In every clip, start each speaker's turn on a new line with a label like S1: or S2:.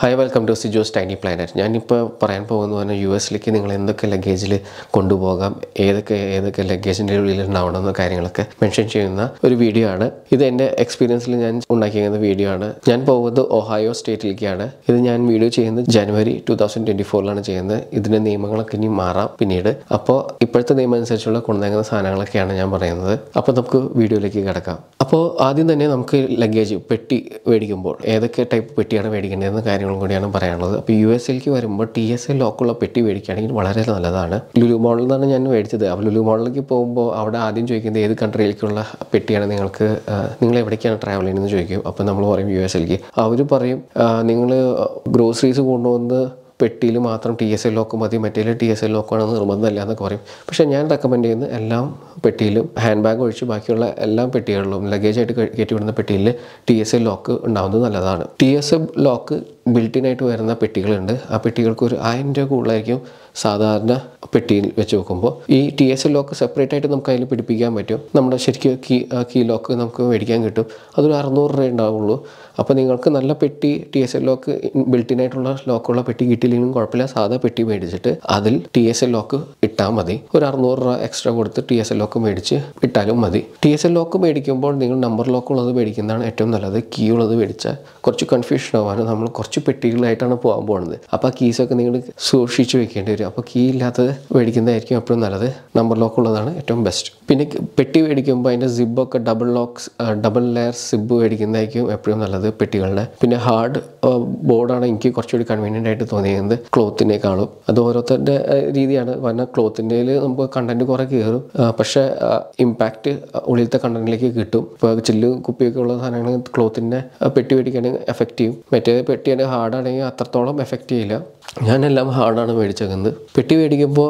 S1: hi welcome to Sijo's tiny planet ഞാനിപ്പോൾ പറയാൻ പോകുന്ന പറഞ്ഞാൽ യു എസിലേക്ക് നിങ്ങൾ എന്തൊക്കെ ലഗേജിൽ കൊണ്ടുപോകാം ഏതൊക്കെ ഏതൊക്കെ ലഗേജിൻ്റെ ഉള്ളിൽ ഉണ്ടാവണം എന്ന കാര്യങ്ങളൊക്കെ മെൻഷൻ ചെയ്യുന്ന ഒരു വീഡിയോ ആണ് ഇത് എൻ്റെ എക്സ്പീരിയൻസിൽ ഞാൻ ഉണ്ടാക്കിയിരിക്കുന്ന വീഡിയോ ആണ് ഞാൻ പോകുന്നത് ഒഹായോ സ്റ്റേറ്റിലേക്കാണ് ഇത് ഞാൻ വീഡിയോ ചെയ്യുന്നത് ജനുവരി ടു തൗസൻഡ് ട്വൻറ്റി ഫോറിലാണ് ചെയ്യുന്നത് ഇതിൻ്റെ നിയമങ്ങളൊക്കെ ഇനി മാറാം പിന്നീട് അപ്പോൾ ഇപ്പോഴത്തെ നിയമം അനുസരിച്ചുള്ള കൊണ്ടുനേങ്ങുന്ന സാധനങ്ങളൊക്കെയാണ് ഞാൻ പറയുന്നത് അപ്പോൾ നമുക്ക് വീഡിയോയിലേക്ക് കിടക്കാം അപ്പോൾ ആദ്യം തന്നെ നമുക്ക് ലഗേജ് പെട്ടി മേടിക്കുമ്പോൾ ഏതൊക്കെ ടൈപ്പ് പെട്ടിയാണ് മേടിക്കേണ്ടതെന്ന കാര്യങ്ങൾ കാര്യങ്ങളും കൂടിയാണ് പറയാനുള്ളത് അപ്പോൾ യു എസ് എൽക്ക് വരുമ്പോൾ ടി എസ് എൽ ലോക്കുള്ള പെട്ടി മേടിക്കുകയാണെങ്കിൽ വളരെ നല്ലതാണ് ലുലു മോഡൽ എന്നാണ് ഞാൻ മേടിച്ചത് അപ്പോൾ ലുലു മോഡലിലേക്ക് പോകുമ്പോൾ അവിടെ ആദ്യം ചോദിക്കുന്നത് ഏത് കൺട്രിയിലേക്കുള്ള പെട്ടിയാണ് നിങ്ങൾക്ക് നിങ്ങൾ എവിടേക്കാണ് ട്രാവൽ ചെയ്യുന്നത് ചോദിക്കും അപ്പോൾ നമ്മൾ പറയും യു എസ് എൽക്ക് അവർ പറയും നിങ്ങൾ ഗ്രോസറീസ് കൊണ്ടുവന്ന് പെട്ടിയിൽ മാത്രം ടി എസ് എൽ ലോക്ക് മതി മറ്റേ ടി എസ് എൽ ലോക്കാണ് നിർബന്ധമല്ല എന്നൊക്കെ പറയും പക്ഷേ ഞാൻ റെക്കമെൻഡ് ചെയ്യുന്ന എല്ലാം പെട്ടിയിലും ഹാൻഡ് ബാഗ് ഒഴിച്ച് ബാക്കിയുള്ള എല്ലാ പെട്ടികളിലും ലഗേജായിട്ട് കയറ്റി വിടുന്ന പെട്ടിയിൽ ടി എസ് എൽ ലോക്ക് ഉണ്ടാവുന്നത് നല്ലതാണ് ടി എസ് എൽ ലോക്ക് ബിൽട്ടിനായിട്ട് വരുന്ന പെട്ടികളുണ്ട് ആ പെട്ടികൾക്ക് ഒരു ആയിരം രൂപ കൂടുതലായിരിക്കും സാധാരണ പെട്ടിയിൽ വെച്ച് നോക്കുമ്പോൾ ഈ T S L lock separate ആയിട്ട് നമുക്ക് അതിൽ പിടിപ്പിക്കാൻ പറ്റും നമ്മുടെ ശരിക്കും കീ കീ ലോക്ക് നമുക്ക് മേടിക്കാൻ കിട്ടും അതൊരു അറുന്നൂറ് രൂപ ഉണ്ടാവുള്ളൂ അപ്പോൾ നിങ്ങൾക്ക് നല്ല പെട്ടി ടി എസ് എൽ ലോക്ക് ബിൽട്ടിനായിട്ടുള്ള ലോക്കുള്ള പെട്ടി കിട്ടിയില്ലെങ്കിലും കുഴപ്പമില്ല സാധാ പെട്ടി മേടിച്ചിട്ട് അതിൽ ടി എസ് എൽ ലോക്ക് ഇട്ടാൽ മതി ഒരു അറുന്നൂറ് രൂപ എക്സ്ട്രാ കൊടുത്ത് ടി എസ് എൽ ലോക്ക് മേടിച്ച് ഇട്ടാലും മതി ടി എസ് എൽ ലോക്ക് മേടിക്കുമ്പോൾ നിങ്ങൾ നമ്പർ ലോക്കുള്ളത് മേടിക്കുന്നതാണ് ഏറ്റവും നല്ലത് കീ ഉള്ളത് മേടിച്ചാൽ കുറച്ച് കൺഫ്യൂഷൻ ആവാനും നമ്മൾ കുറച്ച് കുറച്ച് പെട്ടികളായിട്ടാണ് പോകാൻ പോകുന്നത് അപ്പോൾ ആ കീസൊക്കെ നിങ്ങൾ സൂക്ഷിച്ച് വെക്കേണ്ടി വരും അപ്പോൾ കീ ഇല്ലാത്തത് മേടിക്കുന്നതായിരിക്കും എപ്പോഴും നല്ലത് നമ്പർ ലോക്ക് ഉള്ളതാണ് ഏറ്റവും ബെസ്റ്റ് പിന്നെ പെട്ടി മേടിക്കുമ്പോൾ അതിൻ്റെ സിബൊക്കെ double locks double layer zip മേടിക്കുന്നതായിരിക്കും എപ്പോഴും നല്ലത് പെട്ടികളുടെ പിന്നെ ഹാർഡ് ബോർഡാണ് എനിക്ക് കുറച്ചുകൂടി കൺവീനിയൻ്റ് ആയിട്ട് തോന്നിയത് കാണും അത് ഓരോരുത്തരുടെ രീതിയാണ് കാരണം ക്ലോത്തിൻ്റെ നമുക്ക് കണ്ടന്റ് കുറേ കയറും പക്ഷേ ഇമ്പാക്റ്റ് ഉള്ളിലത്തെ കണ്ടന്റിലേക്ക് കിട്ടും ഇപ്പോൾ ചില്ല് കുപ്പിയൊക്കെ ഉള്ള സാധനങ്ങൾ ക്ലോത്തിൻ്റെ പെട്ടി മേടിക്കാനും എഫക്റ്റ് ചെയ്യും മറ്റേ പെട്ടിയുടെ ഹാർഡാണെങ്കിൽ അത്രത്തോളം എഫക്റ്റ് ചെയ്യില്ല ഞാനെല്ലാം ഹാർഡാണ് മേടിച്ചേക്കുന്നത് പെട്ടി മേടിക്കുമ്പോൾ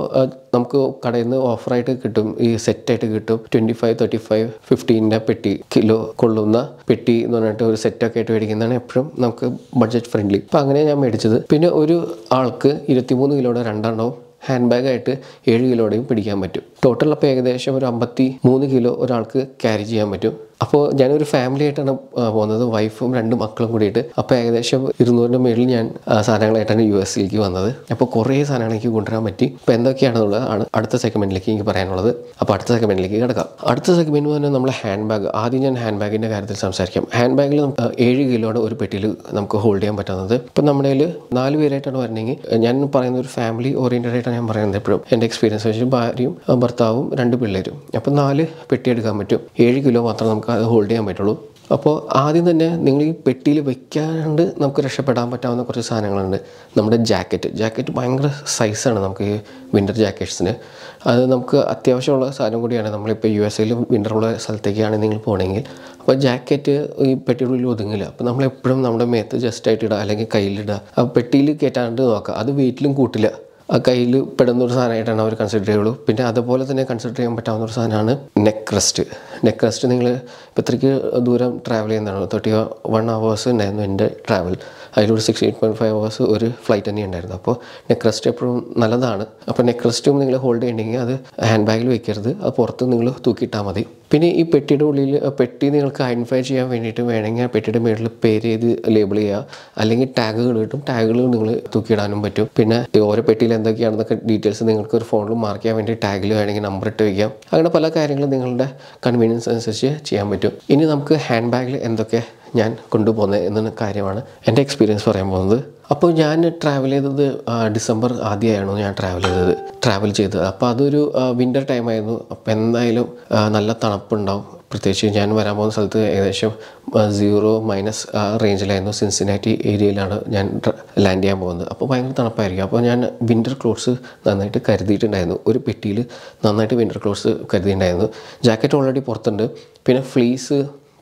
S1: നമുക്ക് കടയിൽ നിന്ന് ഓഫറായിട്ട് കിട്ടും ഈ സെറ്റായിട്ട് കിട്ടും ട്വൻറ്റി ഫൈവ് തേർട്ടി ഫൈവ് ഫിഫ്റ്റീൻ്റെ പെട്ടി കിലോ കൊള്ളുന്ന പെട്ടി എന്ന് പറഞ്ഞിട്ട് ഒരു സെറ്റൊക്കെ ആയിട്ട് മേടിക്കുന്നതാണ് എപ്പോഴും നമുക്ക് ബഡ്ജറ്റ് ഫ്രണ്ട്ലി അപ്പോൾ അങ്ങനെ ഞാൻ മേടിച്ചത് പിന്നെ ഒരു ആൾക്ക് ഇരുപത്തിമൂന്ന് കിലോയുടെ രണ്ടെണ്ണവും ഹാൻഡ് ബാഗായിട്ട് ഏഴ് കിലോയുടെയും പിടിക്കാൻ പറ്റും ടോട്ടൽ അപ്പോൾ ഏകദേശം ഒരു അമ്പത്തി മൂന്ന് കിലോ ഒരാൾക്ക് ക്യാരി ചെയ്യാൻ പറ്റും അപ്പോൾ ഞാനൊരു ഫാമിലി ആയിട്ടാണ് പോകുന്നത് വൈഫും രണ്ട് മക്കളും കൂടിയിട്ട് അപ്പോൾ ഏകദേശം ഇരുന്നൂറിൻ്റെ മേളിൽ ഞാൻ സാധനങ്ങളായിട്ടാണ് യു എസിലേക്ക് വന്നത് അപ്പോൾ കുറേ സാധനങ്ങൾ എനിക്ക് കൊണ്ടുവരാൻ പറ്റി അപ്പോൾ എന്തൊക്കെയാണെന്നുള്ളത് ആണ് അടുത്ത സെഗ്മെൻറ്റിലേക്ക് എനിക്ക് പറയാനുള്ളത് അപ്പോൾ അടുത്ത സെഗ്മെൻറ്റിലേക്ക് കിടക്കാം അടുത്ത സെഗ്മെൻറ്റ് പറഞ്ഞാൽ നമ്മൾ ഹാൻഡ് ബാഗ് ആദ്യം ഞാൻ ഹാൻഡ് ബാഗിൻ്റെ കാര്യത്തിൽ സംസാരിക്കാം ഹാൻഡ് ബാഗിൽ നമുക്ക് ഏഴ് കിലോയുടെ ഒരു പെട്ടിയിൽ നമുക്ക് ഹോൾഡ് ചെയ്യാൻ പറ്റുന്നത് ഇപ്പോൾ നമ്മുടെ കയ്യിൽ നാല് പേരായിട്ടാണ് പറഞ്ഞെങ്കിൽ ഞാൻ പറയുന്ന ഒരു ഫാമിലി ഓറിയൻറ്റഡ് ആയിട്ടാണ് ഞാൻ പറയുന്നത് എപ്പോഴും എൻ്റെ എക്സ്പീരിയൻസ് വെച്ചിട്ട് ഭാര്യയും ഭർത്താവും രണ്ട് പിള്ളേരും അപ്പോൾ നാല് പെട്ടി എടുക്കാൻ പറ്റും ഏഴ് കിലോ മാത്രം നമുക്ക് നമുക്ക് അത് ഹോൾഡ് ചെയ്യാൻ പറ്റുള്ളൂ അപ്പോൾ ആദ്യം തന്നെ നിങ്ങൾ ഈ പെട്ടിയിൽ വെക്കാണ്ട് നമുക്ക് രക്ഷപ്പെടാൻ പറ്റാവുന്ന കുറച്ച് സാധനങ്ങളുണ്ട് നമ്മുടെ ജാക്കറ്റ് ജാക്കറ്റ് ഭയങ്കര സൈസാണ് നമുക്ക് ഈ വിൻ്റർ ജാക്കറ്റ്സിന് അത് നമുക്ക് അത്യാവശ്യമുള്ള സാധനം കൂടിയാണ് നമ്മളിപ്പോൾ യു എസ് എയിൽ ഉള്ള സ്ഥലത്തേക്കാണ് നിങ്ങൾ പോകണമെങ്കിൽ അപ്പോൾ ജാക്കറ്റ് ഈ പെട്ടിയുടെ ഉള്ളിൽ ഒതുങ്ങില്ല അപ്പോൾ നമ്മളെപ്പോഴും നമ്മുടെ മേത്ത് ആയിട്ട് ഇടുക അല്ലെങ്കിൽ കയ്യിലിടുക ആ പെട്ടിയിൽ കയറ്റാണ്ട് നോക്കുക അത് വെയിറ്റിലും കൂട്ടില്ല ആ കയ്യിൽ പെടുന്ന ഒരു സാധനമായിട്ടാണ് അവർ കൺസിഡർ ചെയ്യുള്ളൂ പിന്നെ അതുപോലെ തന്നെ കൺസിഡർ ചെയ്യാൻ പറ്റാവുന്ന ഒരു സാധനമാണ് നെക്ക് റെസ്റ്റ് നെക്ക് റെസ്റ്റ് നിങ്ങൾ ഇപ്പോൾ ഇത്രയ്ക്ക് ദൂരം ട്രാവൽ ചെയ്യുന്നതാണ് തേർട്ടി വൺ അവേഴ്സ് ഉണ്ടായിരുന്നു എൻ്റെ ട്രാവൽ അതിലൂടെ six eight point five hours ഒരു ഫ്ലൈറ്റ് തന്നെ ഉണ്ടായിരുന്നു അപ്പോൾ നെക്ക് റെസ്റ്റ് എപ്പോഴും നല്ലതാണ് അപ്പോൾ നെക്ക് റെസ്റ്റും നിങ്ങൾ ഹോൾഡ് ചെയ്യണമെങ്കിൽ അത് ഹാൻഡ് ബാഗിൽ വെക്കരുത് അത് പുറത്ത് നിങ്ങൾ തൂക്കിയിട്ടാൽ മതി പിന്നെ ഈ പെട്ടിയുടെ ഉള്ളിൽ പെട്ടി നിങ്ങൾക്ക് ഐഡൻറ്റിഫൈ ചെയ്യാൻ വേണ്ടിയിട്ട് വേണമെങ്കിൽ ആ പെട്ടിയുടെ മേളിൽ പേര് ചെയ്ത് ലേബിൾ ചെയ്യുക അല്ലെങ്കിൽ ടാഗുകൾ കിട്ടും ടാഗുകൾ നിങ്ങൾ തൂക്കിയിടാനും പറ്റും പിന്നെ ഓരോ പെട്ടിയിൽ എന്തൊക്കെയാണെന്നൊക്കെ ഡീറ്റെയിൽസ് നിങ്ങൾക്ക് ഒരു ഫോണിൽ മാർക്ക് ചെയ്യാൻ വേണ്ടി ടാഗിൽ വേണമെങ്കിൽ നമ്പർ ഇട്ട് വയ്ക്കാം അങ്ങനെ പല കാര്യങ്ങളും നിങ്ങളുടെ കൺവീനിയൻ കൺവീനിയൻസ് അനുസരിച്ച് ചെയ്യാൻ പറ്റും ഇനി നമുക്ക് ഹാൻഡ് ബാഗിൽ എന്തൊക്കെ ഞാൻ കൊണ്ടുപോകുന്നത് എന്ന കാര്യമാണ് എൻ്റെ എക്സ്പീരിയൻസ് പറയാൻ പോകുന്നത് അപ്പോൾ ഞാൻ ട്രാവൽ ചെയ്തത് ഡിസംബർ ആദ്യമായിരുന്നു ഞാൻ ട്രാവൽ ചെയ്തത് ട്രാവൽ ചെയ്തത് അപ്പോൾ അതൊരു വിൻ്റർ ടൈമായിരുന്നു അപ്പോൾ എന്തായാലും നല്ല തണുപ്പുണ്ടാവും പ്രത്യേകിച്ച് ഞാൻ വരാൻ പോകുന്ന സ്ഥലത്ത് ഏകദേശം സീറോ മൈനസ് ആ റേഞ്ചിലായിരുന്നു സിൻസിനാറ്റി ഏരിയയിലാണ് ഞാൻ ലാൻഡ് ചെയ്യാൻ പോകുന്നത് അപ്പോൾ ഭയങ്കര തണുപ്പായിരിക്കും അപ്പോൾ ഞാൻ വിൻ്റർ ക്ലോത്ത്സ് നന്നായിട്ട് കരുതിയിട്ടുണ്ടായിരുന്നു ഒരു പെട്ടിയിൽ നന്നായിട്ട് വിൻ്റർ ക്ലോത്ത്സ് കരുതിയിട്ടുണ്ടായിരുന്നു ജാക്കറ്റ് ഓൾറെഡി പുറത്തുണ്ട് പിന്നെ ഫ്ലീസ്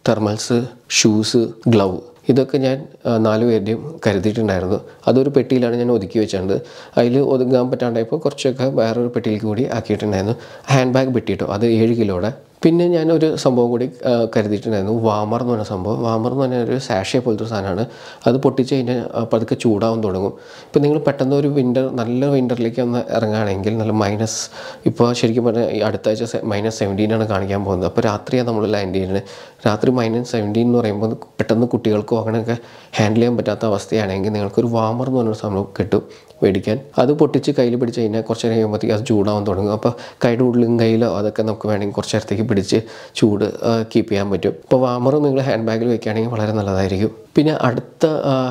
S1: തെർമൽസ് ഷൂസ് ഗ്ലൗ ഇതൊക്കെ ഞാൻ നാല് പേരുടെയും കരുതിയിട്ടുണ്ടായിരുന്നു അതൊരു പെട്ടിയിലാണ് ഞാൻ ഒതുക്കി വെച്ചിട്ടുണ്ട് അതിൽ ഒതുങ്ങാൻ പറ്റാണ്ടായപ്പോൾ കുറച്ചൊക്കെ വേറൊരു പെട്ടിയിൽ കൂടി ആക്കിയിട്ടുണ്ടായിരുന്നു ഹാൻഡ് ബാഗ് പെട്ടിയിട്ടോ അത് ഏഴ് കിലോടെ പിന്നെ ഞാൻ ഒരു സംഭവം കൂടി കരുതിയിട്ടുണ്ടായിരുന്നു വാമർ എന്ന് പറഞ്ഞ സംഭവം വാമർ എന്ന് പറഞ്ഞാൽ ഒരു സാഷേ പോലത്തെ സാധനമാണ് അത് പൊട്ടിച്ച് കഴിഞ്ഞാൽ പതുക്കെ ചൂടാവാൻ തുടങ്ങും ഇപ്പോൾ നിങ്ങൾ പെട്ടെന്ന് ഒരു വിൻ്റർ നല്ല വിൻ്ററിലേക്ക് ഒന്ന് ഇറങ്ങുകയാണെങ്കിൽ നല്ല മൈനസ് ഇപ്പോൾ ശരിക്കും പറഞ്ഞാൽ ഈ അടുത്ത ആഴ്ച മൈനസ് സെവൻറ്റീനാണ് കാണിക്കാൻ പോകുന്നത് അപ്പോൾ രാത്രിയാണ് നമ്മൾ ലാൻഡ് ചെയ്യുന്നത് രാത്രി മൈനസ് സെവൻറ്റീൻ എന്ന് പറയുമ്പോൾ പെട്ടെന്ന് കുട്ടികൾക്കും അങ്ങനെയൊക്കെ ഹാൻഡിൽ ചെയ്യാൻ പറ്റാത്ത അവസ്ഥയാണെങ്കിൽ നിങ്ങൾക്കൊരു വാമർ എന്ന് പറഞ്ഞൊരു സംഭവം കിട്ടും മേടിക്കാൻ അത് പൊട്ടിച്ച് കയ്യിൽ പിടിച്ച് കഴിഞ്ഞാൽ കുറച്ച് നേരം കഴിയുമ്പോഴത്തേക്ക് അത് ചൂടാവാൻ തുടങ്ങും അപ്പോൾ കൈയുടെ ഉള്ളിലും കയ്യിലോ അതൊക്കെ നമുക്ക് വേണമെങ്കിൽ കുറച്ച് നേരത്തേക്ക് പിടിച്ച് ചൂട് കീപ്പ് ചെയ്യാൻ പറ്റും ഇപ്പോൾ വാമറും നിങ്ങൾ ഹാൻഡ് ബാഗിൽ വയ്ക്കുകയാണെങ്കിൽ വളരെ നല്ലതായിരിക്കും പിന്നെ അടുത്ത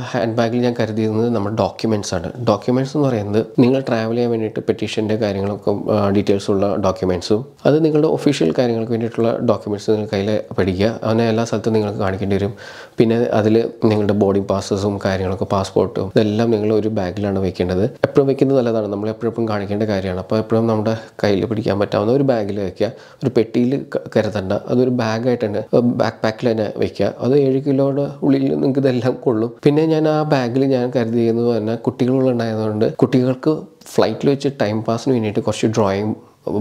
S1: ഹാൻഡ് ബാഗിൽ ഞാൻ കരുതിയിരുന്നത് നമ്മുടെ ഡോക്യുമെൻറ്റ്സ് ആണ് ഡോക്യുമെൻറ്റ്സ് എന്ന് പറയുന്നത് നിങ്ങൾ ട്രാവൽ ചെയ്യാൻ വേണ്ടിയിട്ട് പെറ്റീഷൻ്റെ കാര്യങ്ങളൊക്കെ ഡീറ്റെയിൽസ് ഉള്ള ഡോക്യുമെൻറ്റ്സും അത് നിങ്ങളുടെ ഒഫീഷ്യൽ കാര്യങ്ങൾക്ക് വേണ്ടിയിട്ടുള്ള ഡോക്യുമെൻറ്റ്സ് നിങ്ങൾ കയ്യിൽ പഠിക്കുക അങ്ങനെ എല്ലാ സ്ഥലത്തും നിങ്ങൾക്ക് കാണിക്കേണ്ടി വരും പിന്നെ അതിൽ നിങ്ങളുടെ ബോർഡിംഗ് പാസസും കാര്യങ്ങളൊക്കെ പാസ്പോർട്ടും ഇതെല്ലാം നിങ്ങൾ ഒരു ബാഗിലാണ് വെക്കേണ്ടത് എപ്പോഴും വെക്കുന്നത് നല്ലതാണ് നമ്മൾ എപ്പോഴും കാണിക്കേണ്ട കാര്യമാണ് അപ്പോൾ എപ്പോഴും നമ്മുടെ കയ്യിൽ പിടിക്കാൻ പറ്റാവുന്ന ഒരു ബാഗിൽ വയ്ക്കുക ഒരു പെട്ടിയിൽ കരുതണ്ട അതൊരു ബാഗായിട്ട് ബാക്ക് പാക്കിൽ തന്നെ വെക്കുക അത് ഏഴ് കിലോയുടെ ഉള്ളിൽ നിന്ന് നമുക്കിതെല്ലാം കൊള്ളും പിന്നെ ഞാൻ ആ ബാഗിൽ ഞാൻ കരുതിയെന്ന് പറഞ്ഞാൽ കുട്ടികളുണ്ടായതുകൊണ്ട് കുട്ടികൾക്ക് ഫ്ലൈറ്റിൽ വെച്ച് ടൈം പാസിന് വേണ്ടിയിട്ട് കുറച്ച് ഡ്രോയിങ്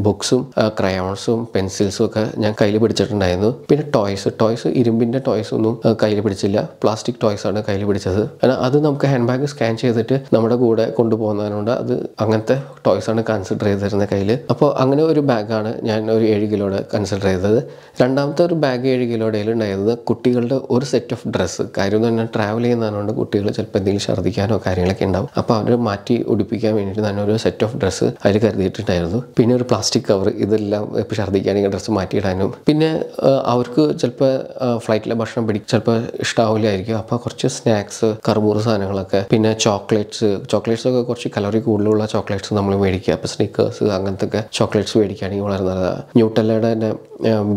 S1: ബുക്സും ക്രയോൺസും പെൻസിൽസും ഒക്കെ ഞാൻ കയ്യിൽ പിടിച്ചിട്ടുണ്ടായിരുന്നു പിന്നെ ടോയ്സ് ടോയ്സ് ഇരുമ്പിൻ്റെ ടോയ്സ് ഒന്നും കയ്യിൽ പിടിച്ചില്ല പ്ലാസ്റ്റിക് ടോയ്സ് ആണ് കയ്യിൽ പിടിച്ചത് കാരണം അത് നമുക്ക് ഹാൻഡ് ബാഗ് സ്കാൻ ചെയ്തിട്ട് നമ്മുടെ കൂടെ കൊണ്ടുപോകുന്നതിനുണ്ട് അത് അങ്ങനത്തെ ടോയ്സ് ആണ് കൺസിഡർ ചെയ്തിരുന്നത് കയ്യിൽ അപ്പോൾ അങ്ങനെ ഒരു ബാഗാണ് ഞാൻ ഒരു ഏഴ് കിലോടെ കൺസിഡർ ചെയ്തത് രണ്ടാമത്തെ ഒരു ബാഗ് ഏഴ് കിലോയുടെയിൽ ഉണ്ടായിരുന്നത് കുട്ടികളുടെ ഒരു സെറ്റ് ഓഫ് ഡ്രസ്സ് കാര്യം എന്ന് പറഞ്ഞാൽ ട്രാവൽ ചെയ്യുന്നതുകൊണ്ട് കുട്ടികൾ ചിലപ്പോൾ എന്തെങ്കിലും ഛർദ്ദിക്കാനോ കാര്യങ്ങളൊക്കെ ഉണ്ടാവും അപ്പോൾ അവർ മാറ്റി ഉടുപ്പിക്കാൻ വേണ്ടിയിട്ട് തന്നെ ഒരു സെറ്റ് ഓഫ് ഡ്രസ്സ് അതിൽ കരുതിയിട്ടുണ്ടായിരുന്നു പിന്നെ ഒരു പ്ലാസ്റ്റിക് കവർ ഇതെല്ലാം ഇപ്പോൾ ഛർദ്ദിക്കാനും ഡ്രസ്സ് മാറ്റിയിടാനും പിന്നെ അവർക്ക് ചിലപ്പോൾ ഫ്ലൈറ്റിലെ ഭക്ഷണം പിടിക്കും ചിലപ്പോൾ ഇഷ്ടാവില്ലായിരിക്കും അപ്പോൾ കുറച്ച് സ്നാക്സ് കറുപൂർ സാധനങ്ങളൊക്കെ പിന്നെ ചോക്ലേറ്റ്സ് ചോക്ലേറ്റ്സ് ഒക്കെ കുറച്ച് കലറി കൂടുതലുള്ള ചോക്ലേറ്റ്സ് നമ്മൾ മേടിക്കുക അപ്പോൾ സ്നീക്കേഴ്സ് അങ്ങനത്തെ ഒക്കെ ചോക്ലേറ്റ്സ് മേടിക്കുകയാണെങ്കിൽ വളരെ നല്ലതാണ് ന്യൂട്ടല്ലയുടെ തന്നെ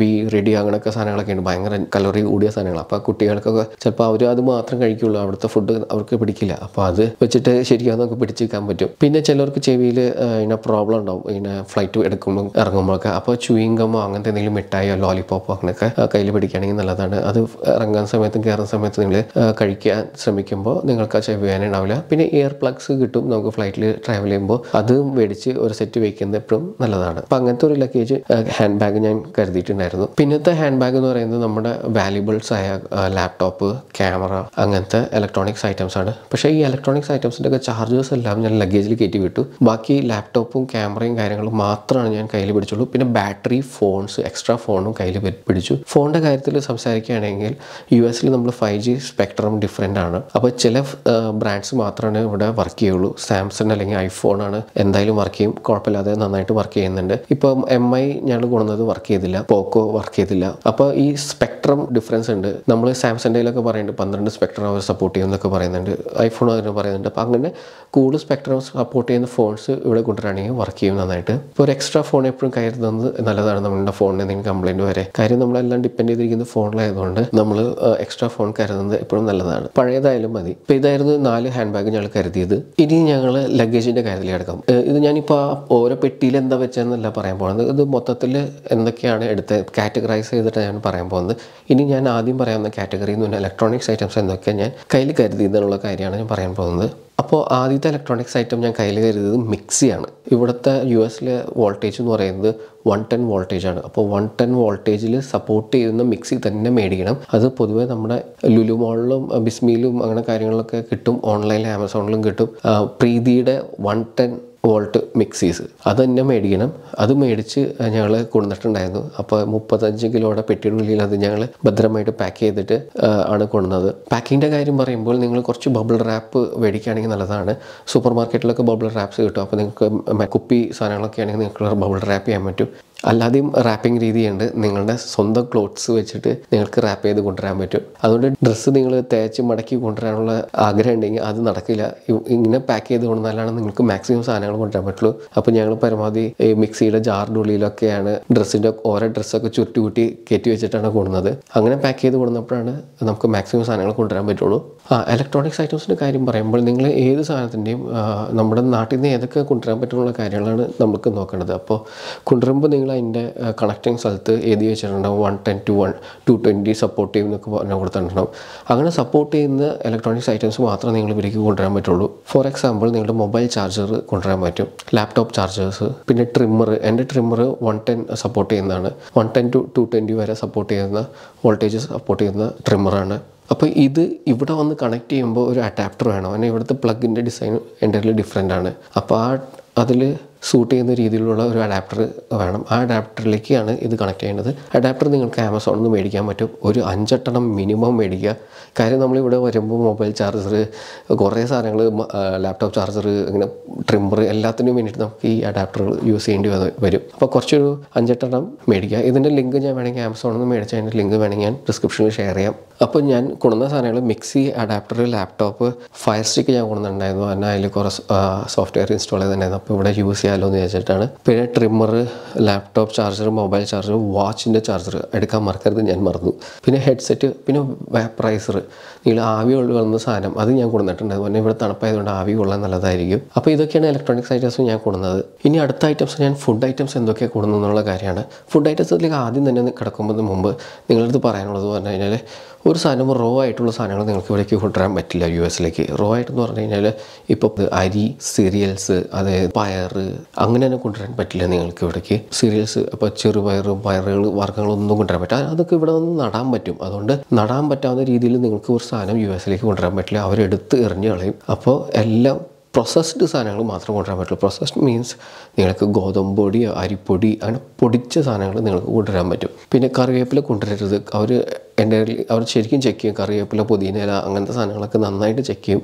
S1: ബി റെഡി അങ്ങനെയൊക്കെ സാധനങ്ങളൊക്കെ ഉണ്ട് ഭയങ്കര കലറി കൂടിയ സാധനങ്ങൾ അപ്പോൾ കുട്ടികൾക്കൊക്കെ ചിലപ്പോൾ അവർ അത് മാത്രം കഴിക്കുള്ളൂ അവിടുത്തെ ഫുഡ് അവർക്ക് പിടിക്കില്ല അപ്പോൾ അത് വെച്ചിട്ട് ശരിക്കും നമുക്ക് പറ്റും പിന്നെ ചിലർക്ക് ചെവിയിൽ ഇങ്ങനെ പ്രോബ്ലം ഉണ്ടാവും ഇങ്ങനെ ഫ്ലൈറ്റ് എടുക്കുമ്പോൾ ഇറങ്ങുമ്പോഴൊക്കെ അപ്പോൾ ചുയിങ്കമോ അങ്ങനത്തെ എന്തെങ്കിലും മിഠായോ ലോലിപോപ്പോ അങ്ങനെയൊക്കെ കയ്യിൽ പിടിക്കുകയാണെങ്കിൽ നല്ലതാണ് അത് ഇറങ്ങാൻ സമയത്തും കയറുന്ന സമയത്ത് നിങ്ങൾ കഴിക്കാൻ ശ്രമിക്കുമ്പോൾ നിങ്ങൾക്ക് ആ ചെവി ഉണ്ടാവില്ല പിന്നെ ഇയർ പ്ലഗ്സ് കിട്ടും നമുക്ക് ഫ്ലൈറ്റിൽ ട്രാവൽ ചെയ്യുമ്പോൾ അത് മേടിച്ച് ഒരു സെറ്റ് വയ്ക്കുന്നത് എപ്പോഴും നല്ലതാണ് അപ്പം അങ്ങനത്തെ ഒരു ലഗേജ് ഹാൻഡ് ബാഗ് ഞാൻ കരുതിയിട്ടുണ്ടായിരുന്നു പിന്നത്തെ ഹാൻഡ് ബാഗ് എന്ന് പറയുന്നത് നമ്മുടെ വാല്യുബിൾസ് ആയ ലാപ്ടോപ്പ് ക്യാമറ അങ്ങനത്തെ ഇലക്ട്രോണിക്സ് ഐറ്റംസ് ആണ് പക്ഷേ ഈ ഇലക്ട്രോണിക്സ് ഐറ്റംസിൻ്റെ ഒക്കെ ചാർജേഴ്സ് എല്ലാം ഞാൻ ലഗേജിൽ കയറ്റി വിട്ടു ബാക്കി ലാപ്ടോപ്പും ക്യാമറയും കാര്യങ്ങളും മാത്രം മാത്രമാണ് ഞാൻ കയ്യിൽ പിടിച്ചുള്ളൂ പിന്നെ ബാറ്ററി ഫോൺസ് എക്സ്ട്രാ ഫോണും കയ്യിൽ പിടിച്ചു ഫോണിൻ്റെ കാര്യത്തിൽ സംസാരിക്കുകയാണെങ്കിൽ യു എസിൽ നമ്മൾ ഫൈവ് ജി സ്പെക്ട്രം ഡിഫറെൻ്റ് ആണ് അപ്പോൾ ചില ബ്രാൻഡ്സ് മാത്രമാണ് ഇവിടെ വർക്ക് ചെയ്യുള്ളൂ സാംസങ് അല്ലെങ്കിൽ ഐഫോൺ ആണ് എന്തായാലും വർക്ക് ചെയ്യും കുഴപ്പമില്ലാതെ നന്നായിട്ട് വർക്ക് ചെയ്യുന്നുണ്ട് ഇപ്പോൾ എം ഐ ഞാൻ കൊണ്ടുവന്നത് വർക്ക് ചെയ്തില്ല പോക്കോ വർക്ക് ചെയ്തില്ല അപ്പോൾ ഈ സ്പെക്ട്രം ഡിഫറൻസ് ഉണ്ട് നമ്മൾ സാംസങ്ങിലൊക്കെ പറയുന്നുണ്ട് പന്ത്രണ്ട് സ്പെക്ട്രം അവർ സപ്പോർട്ട് ചെയ്യും എന്നൊക്കെ പറയുന്നുണ്ട് ഐഫോൺ അതിന് പറയുന്നുണ്ട് അപ്പോൾ അങ്ങനെ കൂടുതൽ സ്പെക്ട്രം സപ്പോർട്ട് ചെയ്യുന്ന ഫോൺസ് ഇവിടെ കൊണ്ടുവരാണെങ്കിൽ വർക്ക് ചെയ്യും നന്നായിട്ട് ഇപ്പോൾ ഒരു എക്സ് എക്സ്ട്രാ ഫോൺ എപ്പോഴും കയറുന്നത് നല്ലതാണ് നമ്മളുടെ ഫോണിന് എന്തെങ്കിലും കംപ്ലൈൻറ്റ് വരെ കാര്യം നമ്മളെല്ലാം ഡിപ്പെൻഡ് ചെയ്തിരിക്കുന്ന ഫോണിലായതുകൊണ്ട് നമ്മൾ എക്സ്ട്രാ ഫോൺ കരുതുന്നത് എപ്പോഴും നല്ലതാണ് പഴയതായാലും മതി ഇപ്പം ഇതായിരുന്നു നാല് ഹാൻഡ് ബാഗ് ഞങ്ങൾ കരുതിയത് ഇനി ഞങ്ങൾ ലഗേജിൻ്റെ കാര്യത്തിൽ കിടക്കാം ഇത് ഞാനിപ്പോൾ ഓരോ പെട്ടിയിൽ എന്താ വെച്ചതെന്നല്ല പറയാൻ പോകുന്നത് ഇത് മൊത്തത്തിൽ എന്തൊക്കെയാണ് എടുത്ത് കാറ്റഗറൈസ് ചെയ്തിട്ട് ഞാൻ പറയാൻ പോകുന്നത് ഇനി ഞാൻ ആദ്യം പറയാവുന്ന കാറ്റഗറി എന്ന് പറഞ്ഞാൽ ഇലക്ട്രോണിക്സ് ഐറ്റംസ് എന്തൊക്കെയാണ് ഞാൻ കയ്യിൽ കരുതിയതെന്നുള്ള കാര്യമാണ് ഞാൻ പറയാൻ പോകുന്നത് അപ്പോൾ ആദ്യത്തെ ഇലക്ട്രോണിക്സ് ഐറ്റം ഞാൻ കയ്യിൽ കരുതിയത് മിക്സിയാണ് ഇവിടുത്തെ യു എസിലെ വോൾട്ടേജ് എന്ന് പറയുന്നത് വൺ ടെൻ വോൾട്ടേജാണ് അപ്പോൾ വൺ ടെൻ വോൾട്ടേജിൽ സപ്പോർട്ട് ചെയ്യുന്ന മിക്സി തന്നെ മേടിക്കണം അത് പൊതുവേ നമ്മുടെ ലുലു മോളിലും ബിസ്മിയിലും അങ്ങനെ കാര്യങ്ങളിലൊക്കെ കിട്ടും ഓൺലൈനിൽ ആമസോണിലും കിട്ടും പ്രീതിയുടെ വൺ ടെൻ വോൾട്ട് മിക്സീസ് അത് തന്നെ മേടിക്കണം അത് മേടിച്ച് ഞങ്ങൾ കൊണ്ടുവന്നിട്ടുണ്ടായിരുന്നു അപ്പോൾ മുപ്പത്തഞ്ച് കിലോയുടെ പെട്ടിയുടെ ഉള്ളിൽ അത് ഞങ്ങൾ ഭദ്രമായിട്ട് പാക്ക് ചെയ്തിട്ട് ആണ് കൊണ്ടുവന്നത് പാക്കിങ്ങിൻ്റെ കാര്യം പറയുമ്പോൾ നിങ്ങൾ കുറച്ച് ബബിൾ റാപ്പ് മേടിക്കുകയാണെങ്കിൽ നല്ലതാണ് സൂപ്പർ മാർക്കറ്റിലൊക്കെ ബബിൾ റാപ്സ് കിട്ടും അപ്പോൾ നിങ്ങൾക്ക് കുപ്പി സാധനങ്ങളൊക്കെ ആണെങ്കിൽ നിങ്ങൾക്ക് ബബിൾ റാപ്പ് ചെയ്യാൻ പറ്റും അല്ലാതെയും റാപ്പിംഗ് രീതിയുണ്ട് നിങ്ങളുടെ സ്വന്തം ക്ലോത്ത്സ് വെച്ചിട്ട് നിങ്ങൾക്ക് റാപ്പ് ചെയ്ത് കൊണ്ടുവരാൻ പറ്റും അതുകൊണ്ട് ഡ്രസ്സ് നിങ്ങൾ തേച്ച് മടക്കി കൊണ്ടുവരാനുള്ള ആഗ്രഹം ഉണ്ടെങ്കിൽ അത് നടക്കില്ല ഇങ്ങനെ പാക്ക് ചെയ്ത് കൊണ്ടുവന്നാലാണ് നിങ്ങൾക്ക് മാക്സിമം സാധനങ്ങൾ കൊണ്ടുവരാൻ പറ്റുള്ളൂ അപ്പോൾ ഞങ്ങൾ പരമാവധി മിക്സിയുടെ ജാറിൻ്റെ ഉള്ളിലൊക്കെയാണ് ഡ്രസ്സിൻ്റെ ഓരോ ഡ്രസ്സൊക്കെ ചുരുട്ടി കൂട്ടി കയറ്റി വെച്ചിട്ടാണ് കൊണ്ടുവന്നത് അങ്ങനെ പാക്ക് ചെയ്ത് കൊണ്ടുവന്നപ്പോഴാണ് നമുക്ക് മാക്സിമം സാധനങ്ങൾ കൊണ്ടുവരാൻ പറ്റുള്ളൂ ആ ഇലക്ട്രോണിക്സ് ഐറ്റംസിൻ്റെ കാര്യം പറയുമ്പോൾ നിങ്ങൾ ഏത് സാധനത്തിൻ്റെയും നമ്മുടെ നാട്ടിൽ നിന്ന് ഏതൊക്കെ കൊണ്ടുവരാൻ പറ്റുന്ന കാര്യങ്ങളാണ് നമുക്ക് നോക്കേണ്ടത് അപ്പോൾ കൊണ്ടുവരുമ്പോൾ നിങ്ങൾ അതിൻ്റെ കണക്റ്റിംഗ് സ്ഥലത്ത് എഴുതി വെച്ചിട്ടുണ്ടാവും one ten to one two twenty support ചെയ്യും എന്നൊക്കെ പറഞ്ഞു കൊടുത്തിട്ടുണ്ടാവും അങ്ങനെ സപ്പോർട്ട് ചെയ്യുന്ന ഇലക്ട്രോണിക്സ് ഐറ്റംസ് മാത്രമേ നിങ്ങൾ ഇവരേക്ക് കൊണ്ടുവരാൻ പറ്റുള്ളൂ ഫോർ എക്സാമ്പിൾ നിങ്ങളുടെ മൊബൈൽ ചാർജർ കൊണ്ടുവരാൻ പറ്റും ലാപ്ടോപ്പ് ചാർജേഴ്സ് പിന്നെ ട്രിമ്മർ എൻ്റെ ട്രിമ്മർ വൺ ടെൻ സപ്പോർട്ട് ചെയ്യുന്നതാണ് one ten to two twenty വരെ സപ്പോർട്ട് ചെയ്യുന്ന വോൾട്ടേജ് സപ്പോർട്ട് ചെയ്യുന്ന ട്രിമ്മറാണ് അപ്പോൾ ഇത് ഇവിടെ വന്ന് കണക്ട് ചെയ്യുമ്പോൾ ഒരു അഡാപ്റ്റർ വേണം കാരണം ഇവിടുത്തെ പ്ലഗിൻ്റെ ഡിസൈൻ എൻ്റെ ഡിഫറെൻ്റ് ആണ് അപ്പോൾ ആ അതിൽ സൂട്ട് ചെയ്യുന്ന രീതിയിലുള്ള ഒരു അഡാപ്റ്റർ വേണം ആ അഡാപ്റ്ററിലേക്കാണ് ഇത് കണക്ട് ചെയ്യേണ്ടത് അഡാപ്റ്റർ നിങ്ങൾക്ക് ആമസോണിൽ നിന്ന് മേടിക്കാൻ പറ്റും ഒരു അഞ്ചെണ്ണം മിനിമം മേടിക്കുക കാര്യം നമ്മളിവിടെ വരുമ്പോൾ മൊബൈൽ ചാർജർ കുറേ സാധനങ്ങൾ ലാപ്ടോപ്പ് ചാർജർ ഇങ്ങനെ ട്രിമ്മർ എല്ലാത്തിനും വേണ്ടിയിട്ട് നമുക്ക് ഈ അഡാപ്റ്ററുകൾ യൂസ് ചെയ്യേണ്ടി വരും അപ്പോൾ കുറച്ചൊരു അഞ്ചെട്ടെണ്ണം മേടിക്കുക ഇതിൻ്റെ ലിങ്ക് ഞാൻ വേണമെങ്കിൽ ആമസോണിൽ നിന്ന് മേടിച്ച അതിൻ്റെ ലിങ്ക് വേണമെങ്കിൽ ഞാൻ ഡിസ്ക്രിപ്ഷനിൽ ഷെയർ ചെയ്യാം അപ്പോൾ ഞാൻ കൊണ്ടുവന്ന സാധനങ്ങൾ mixie adapter laptop fire stick ഞാൻ കൊണ്ടുവന്നിട്ടുണ്ടായിരുന്നു എന്നാൽ അതിൽ കുറേ സോഫ്റ്റ്വെയർ ഇൻസ്റ്റാൾ ചെയ്തിട്ടുണ്ടായിരുന്നു അപ്പോൾ ഇവിടെ യൂസ് ചെയ്യാൻ ആയാലോ എന്ന് വിചാരിച്ചിട്ടാണ് പിന്നെ trimmer laptop charger mobile charger വാച്ചിൻ്റെ ചാർജർ എടുക്കാൻ മറക്കരുത് ഞാൻ മറന്നു പിന്നെ ഹെഡ്സെറ്റ് പിന്നെ വാപ്രൈസർ നിങ്ങൾ ആവി കൊള്ളുന്ന സാധനം അത് ഞാൻ കൊടുത്തിട്ടുണ്ട് അതുപോലെ ഇവിടെ തണുപ്പായതുകൊണ്ട് ആവി കൊള്ളാൻ നല്ലതായിരിക്കും അപ്പോൾ ഇതൊക്കെയാണ് ഇലക്ട്രോണിക്സ് ഐറ്റംസ് ഞാൻ കൊടുക്കുന്നത് ഇനി അടുത്ത ഐറ്റംസ് ഞാൻ ഫുഡ് ഐറ്റംസ് എന്തൊക്കെയാണ് കൊണ്ടുവന്നു എന്നുള്ള കാര്യമാണ് ഫുഡ് ഐറ്റംസിലേക്ക് ആദ്യം തന്നെ കിടക്കുമ്പോൾ മുമ്പ് നിങ്ങളടുത്ത് പറയാനുള്ളത് പറഞ്ഞു കഴിഞ്ഞാൽ ഒരു സാധനം റോ ആയിട്ടുള്ള സാധനങ്ങൾ നിങ്ങൾക്ക് ഇവിടേക്ക് കൊണ്ടുവരാൻ പറ്റില്ല യു എസിലേക്ക് റോ ആയിട്ടെന്ന് പറഞ്ഞു കഴിഞ്ഞാൽ ഇപ്പോൾ അരി സീരിയൽസ് അതായത് പയർ അങ്ങനെ തന്നെ കൊണ്ടുവരാൻ പറ്റില്ല നിങ്ങൾക്ക് ഇവിടേക്ക് സീരിയൽസ് ഇപ്പോൾ ചെറുപയർ പയറുകൾ വർഗ്ഗങ്ങളൊന്നും കൊണ്ടുവരാൻ പറ്റില്ല അതൊക്കെ ഇവിടെ നിന്ന് നടാൻ പറ്റും അതുകൊണ്ട് നടാൻ പറ്റാവുന്ന രീതിയിൽ നിങ്ങൾക്ക് ഒരു സാധനം യു എസിലേക്ക് കൊണ്ടുവരാൻ പറ്റില്ല അവരെടുത്ത് എറിഞ്ഞ് കളയും അപ്പോൾ എല്ലാം പ്രൊസസ്ഡ് സാധനങ്ങൾ മാത്രം കൊണ്ടുവരാൻ പറ്റുള്ളൂ പ്രൊസസ്ഡ് മീൻസ് നിങ്ങൾക്ക് ഗോതമ്പൊടി അരിപ്പൊടി അങ്ങനെ പൊടിച്ച സാധനങ്ങൾ നിങ്ങൾക്ക് കൊണ്ടുവരാൻ പറ്റും പിന്നെ കറിവേപ്പില കൊണ്ടുവരരുത് അവർ എൻ്റെ അവർ ശരിക്കും ചെക്ക് ചെയ്യും കറിവേപ്പില പുതിയനില അങ്ങനത്തെ സാധനങ്ങളൊക്കെ നന്നായിട്ട് ചെക്ക് ചെയ്യും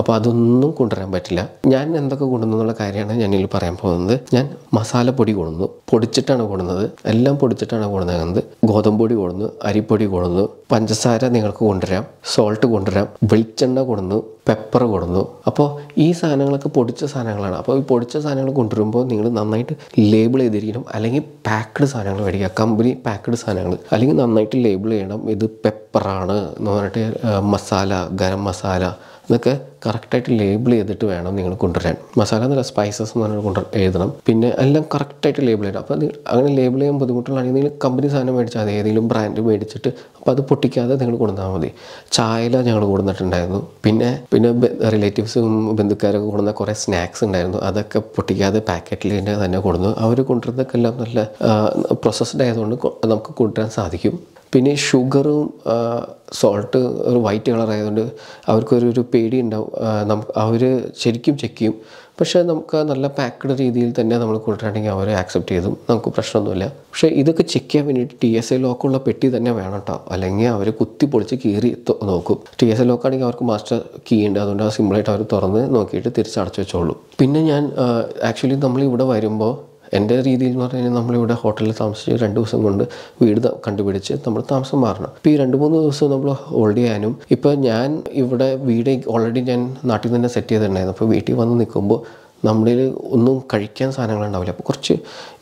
S1: അപ്പോൾ അതൊന്നും കൊണ്ടുവരാൻ പറ്റില്ല ഞാൻ എന്തൊക്കെ കൊണ്ടുവന്നു എന്നുള്ള കാര്യമാണ് ഞാനിതിൽ പറയാൻ പോകുന്നത് ഞാൻ മസാലപ്പൊടി കൊണ്ടുവന്നു പൊടിച്ചിട്ടാണ് കൊണ്ടുവന്നത് എല്ലാം പൊടിച്ചിട്ടാണ് കൊണ്ടുവന്നത് ഗോതമ്പൊടി കൊണ്ടുവന്നു അരിപ്പൊടി കൊണ്ടുവന്നു പഞ്ചസാര നിങ്ങൾക്ക് കൊണ്ടുവരാം സോൾട്ട് കൊണ്ടുവരാം വെളിച്ചെണ്ണ കൊണ്ടുവന്നു പെപ്പർ കൊണ്ടുവന്നു അപ്പോൾ ഈ സാധനങ്ങളൊക്കെ പൊടിച്ച സാധനങ്ങളാണ് അപ്പോൾ ഈ പൊടിച്ച സാധനങ്ങൾ കൊണ്ടുവരുമ്പോൾ നിങ്ങൾ നന്നായിട്ട് ലേബിൾ ചെയ്തിരിക്കണം അല്ലെങ്കിൽ പാക്ക്ഡ് സാധനങ്ങൾ മേടിക്കുക കമ്പനി പാക്ക്ഡ് സാധനങ്ങൾ അല്ലെങ്കിൽ നന്നായിട്ട് ലേബിൾ ചെയ്യണം ഇത് പെപ്പറാണ് എന്ന് പറഞ്ഞിട്ട് മസാല ഗരം മസാല എന്നൊക്കെ കറക്റ്റായിട്ട് ലേബിൾ ചെയ്തിട്ട് വേണം നിങ്ങൾ കൊണ്ടുവരാൻ മസാല എന്നല്ല സ്പൈസസ് എന്ന് പറഞ്ഞാൽ കൊണ്ടു എഴുതണം പിന്നെ എല്ലാം കറക്റ്റായിട്ട് ലേബിൾ ചെയ്യണം അപ്പോൾ അങ്ങനെ ലേബിൾ ചെയ്യാൻ ബുദ്ധിമുട്ടുള്ള നിങ്ങൾ കമ്പനി സാധനം മേടിച്ചാൽ മതി ഏതെങ്കിലും ബ്രാൻഡ് മേടിച്ചിട്ട് അപ്പോൾ അത് പൊട്ടിക്കാതെ നിങ്ങൾ കൊണ്ടുവന്നാൽ മതി ചായല ഞങ്ങൾ കൊടുത്തിട്ടുണ്ടായിരുന്നു പിന്നെ പിന്നെ റിലേറ്റീവ്സും ബന്ധുക്കാരൊക്കെ കൊടുന്ന കുറേ സ്നാക്സ് ഉണ്ടായിരുന്നു അതൊക്കെ പൊട്ടിക്കാതെ പാക്കറ്റിൽ തന്നെ കൊടുന്നു അവർ കൊണ്ടുവരുന്നതൊക്കെ എല്ലാം നല്ല പ്രോസസ്ഡ് ആയതുകൊണ്ട് നമുക്ക് കൊണ്ടുവരാൻ സാധിക്കും പിന്നെ ഷുഗറും സോൾട്ട് ഒരു വൈറ്റ് കളർ ആയതുകൊണ്ട് അവർക്കൊരു ഒരു പേടി ഉണ്ടാവും അവർ ശരിക്കും ചെക്ക് ചെയ്യും പക്ഷേ നമുക്ക് നല്ല പാക്ക്ഡ് രീതിയിൽ തന്നെ നമ്മൾ കൊടുത്തിട്ടുണ്ടെങ്കിൽ അവർ ആക്സെപ്റ്റ് ചെയ്തു നമുക്ക് പ്രശ്നമൊന്നുമില്ല പക്ഷേ ഇതൊക്കെ ചെക്ക് ചെയ്യാൻ വേണ്ടിയിട്ട് ടി എസ് എ ലോക്കുള്ള പെട്ടി തന്നെ വേണം കേട്ടോ അല്ലെങ്കിൽ അവർ കുത്തി പൊളിച്ച് കീറി നോക്കും ടി എസ് എ ലോക്കാണെങ്കിൽ അവർക്ക് മാസ്റ്റർ കീ ഉണ്ട് അതുകൊണ്ട് സിമ്പിളായിട്ട് അവർ തുറന്ന് നോക്കിയിട്ട് തിരിച്ചടച്ചു വെച്ചോളൂ പിന്നെ ഞാൻ ആക്ച്വലി നമ്മൾ ഇവിടെ വരുമ്പോൾ എൻ്റെ രീതിയിൽ എന്ന് പറഞ്ഞു കഴിഞ്ഞാൽ നമ്മളിവിടെ ഹോട്ടലിൽ താമസിച്ച് രണ്ട് ദിവസം കൊണ്ട് വീട് കണ്ടുപിടിച്ച് നമ്മൾ താമസം മാറണം ഇപ്പോൾ ഈ രണ്ട് മൂന്ന് ദിവസം നമ്മൾ ഹോൾഡ് ചെയ്യാനും ഇപ്പോൾ ഞാൻ ഇവിടെ വീട് ഓൾറെഡി ഞാൻ നാട്ടിൽ തന്നെ സെറ്റ് ചെയ്തിട്ടുണ്ടായിരുന്നു അപ്പോൾ വീട്ടിൽ വന്ന് നിൽക്കുമ്പോൾ നമ്മളിൽ ഒന്നും കഴിക്കാൻ സാധനങ്ങളുണ്ടാവില്ല അപ്പോൾ കുറച്ച്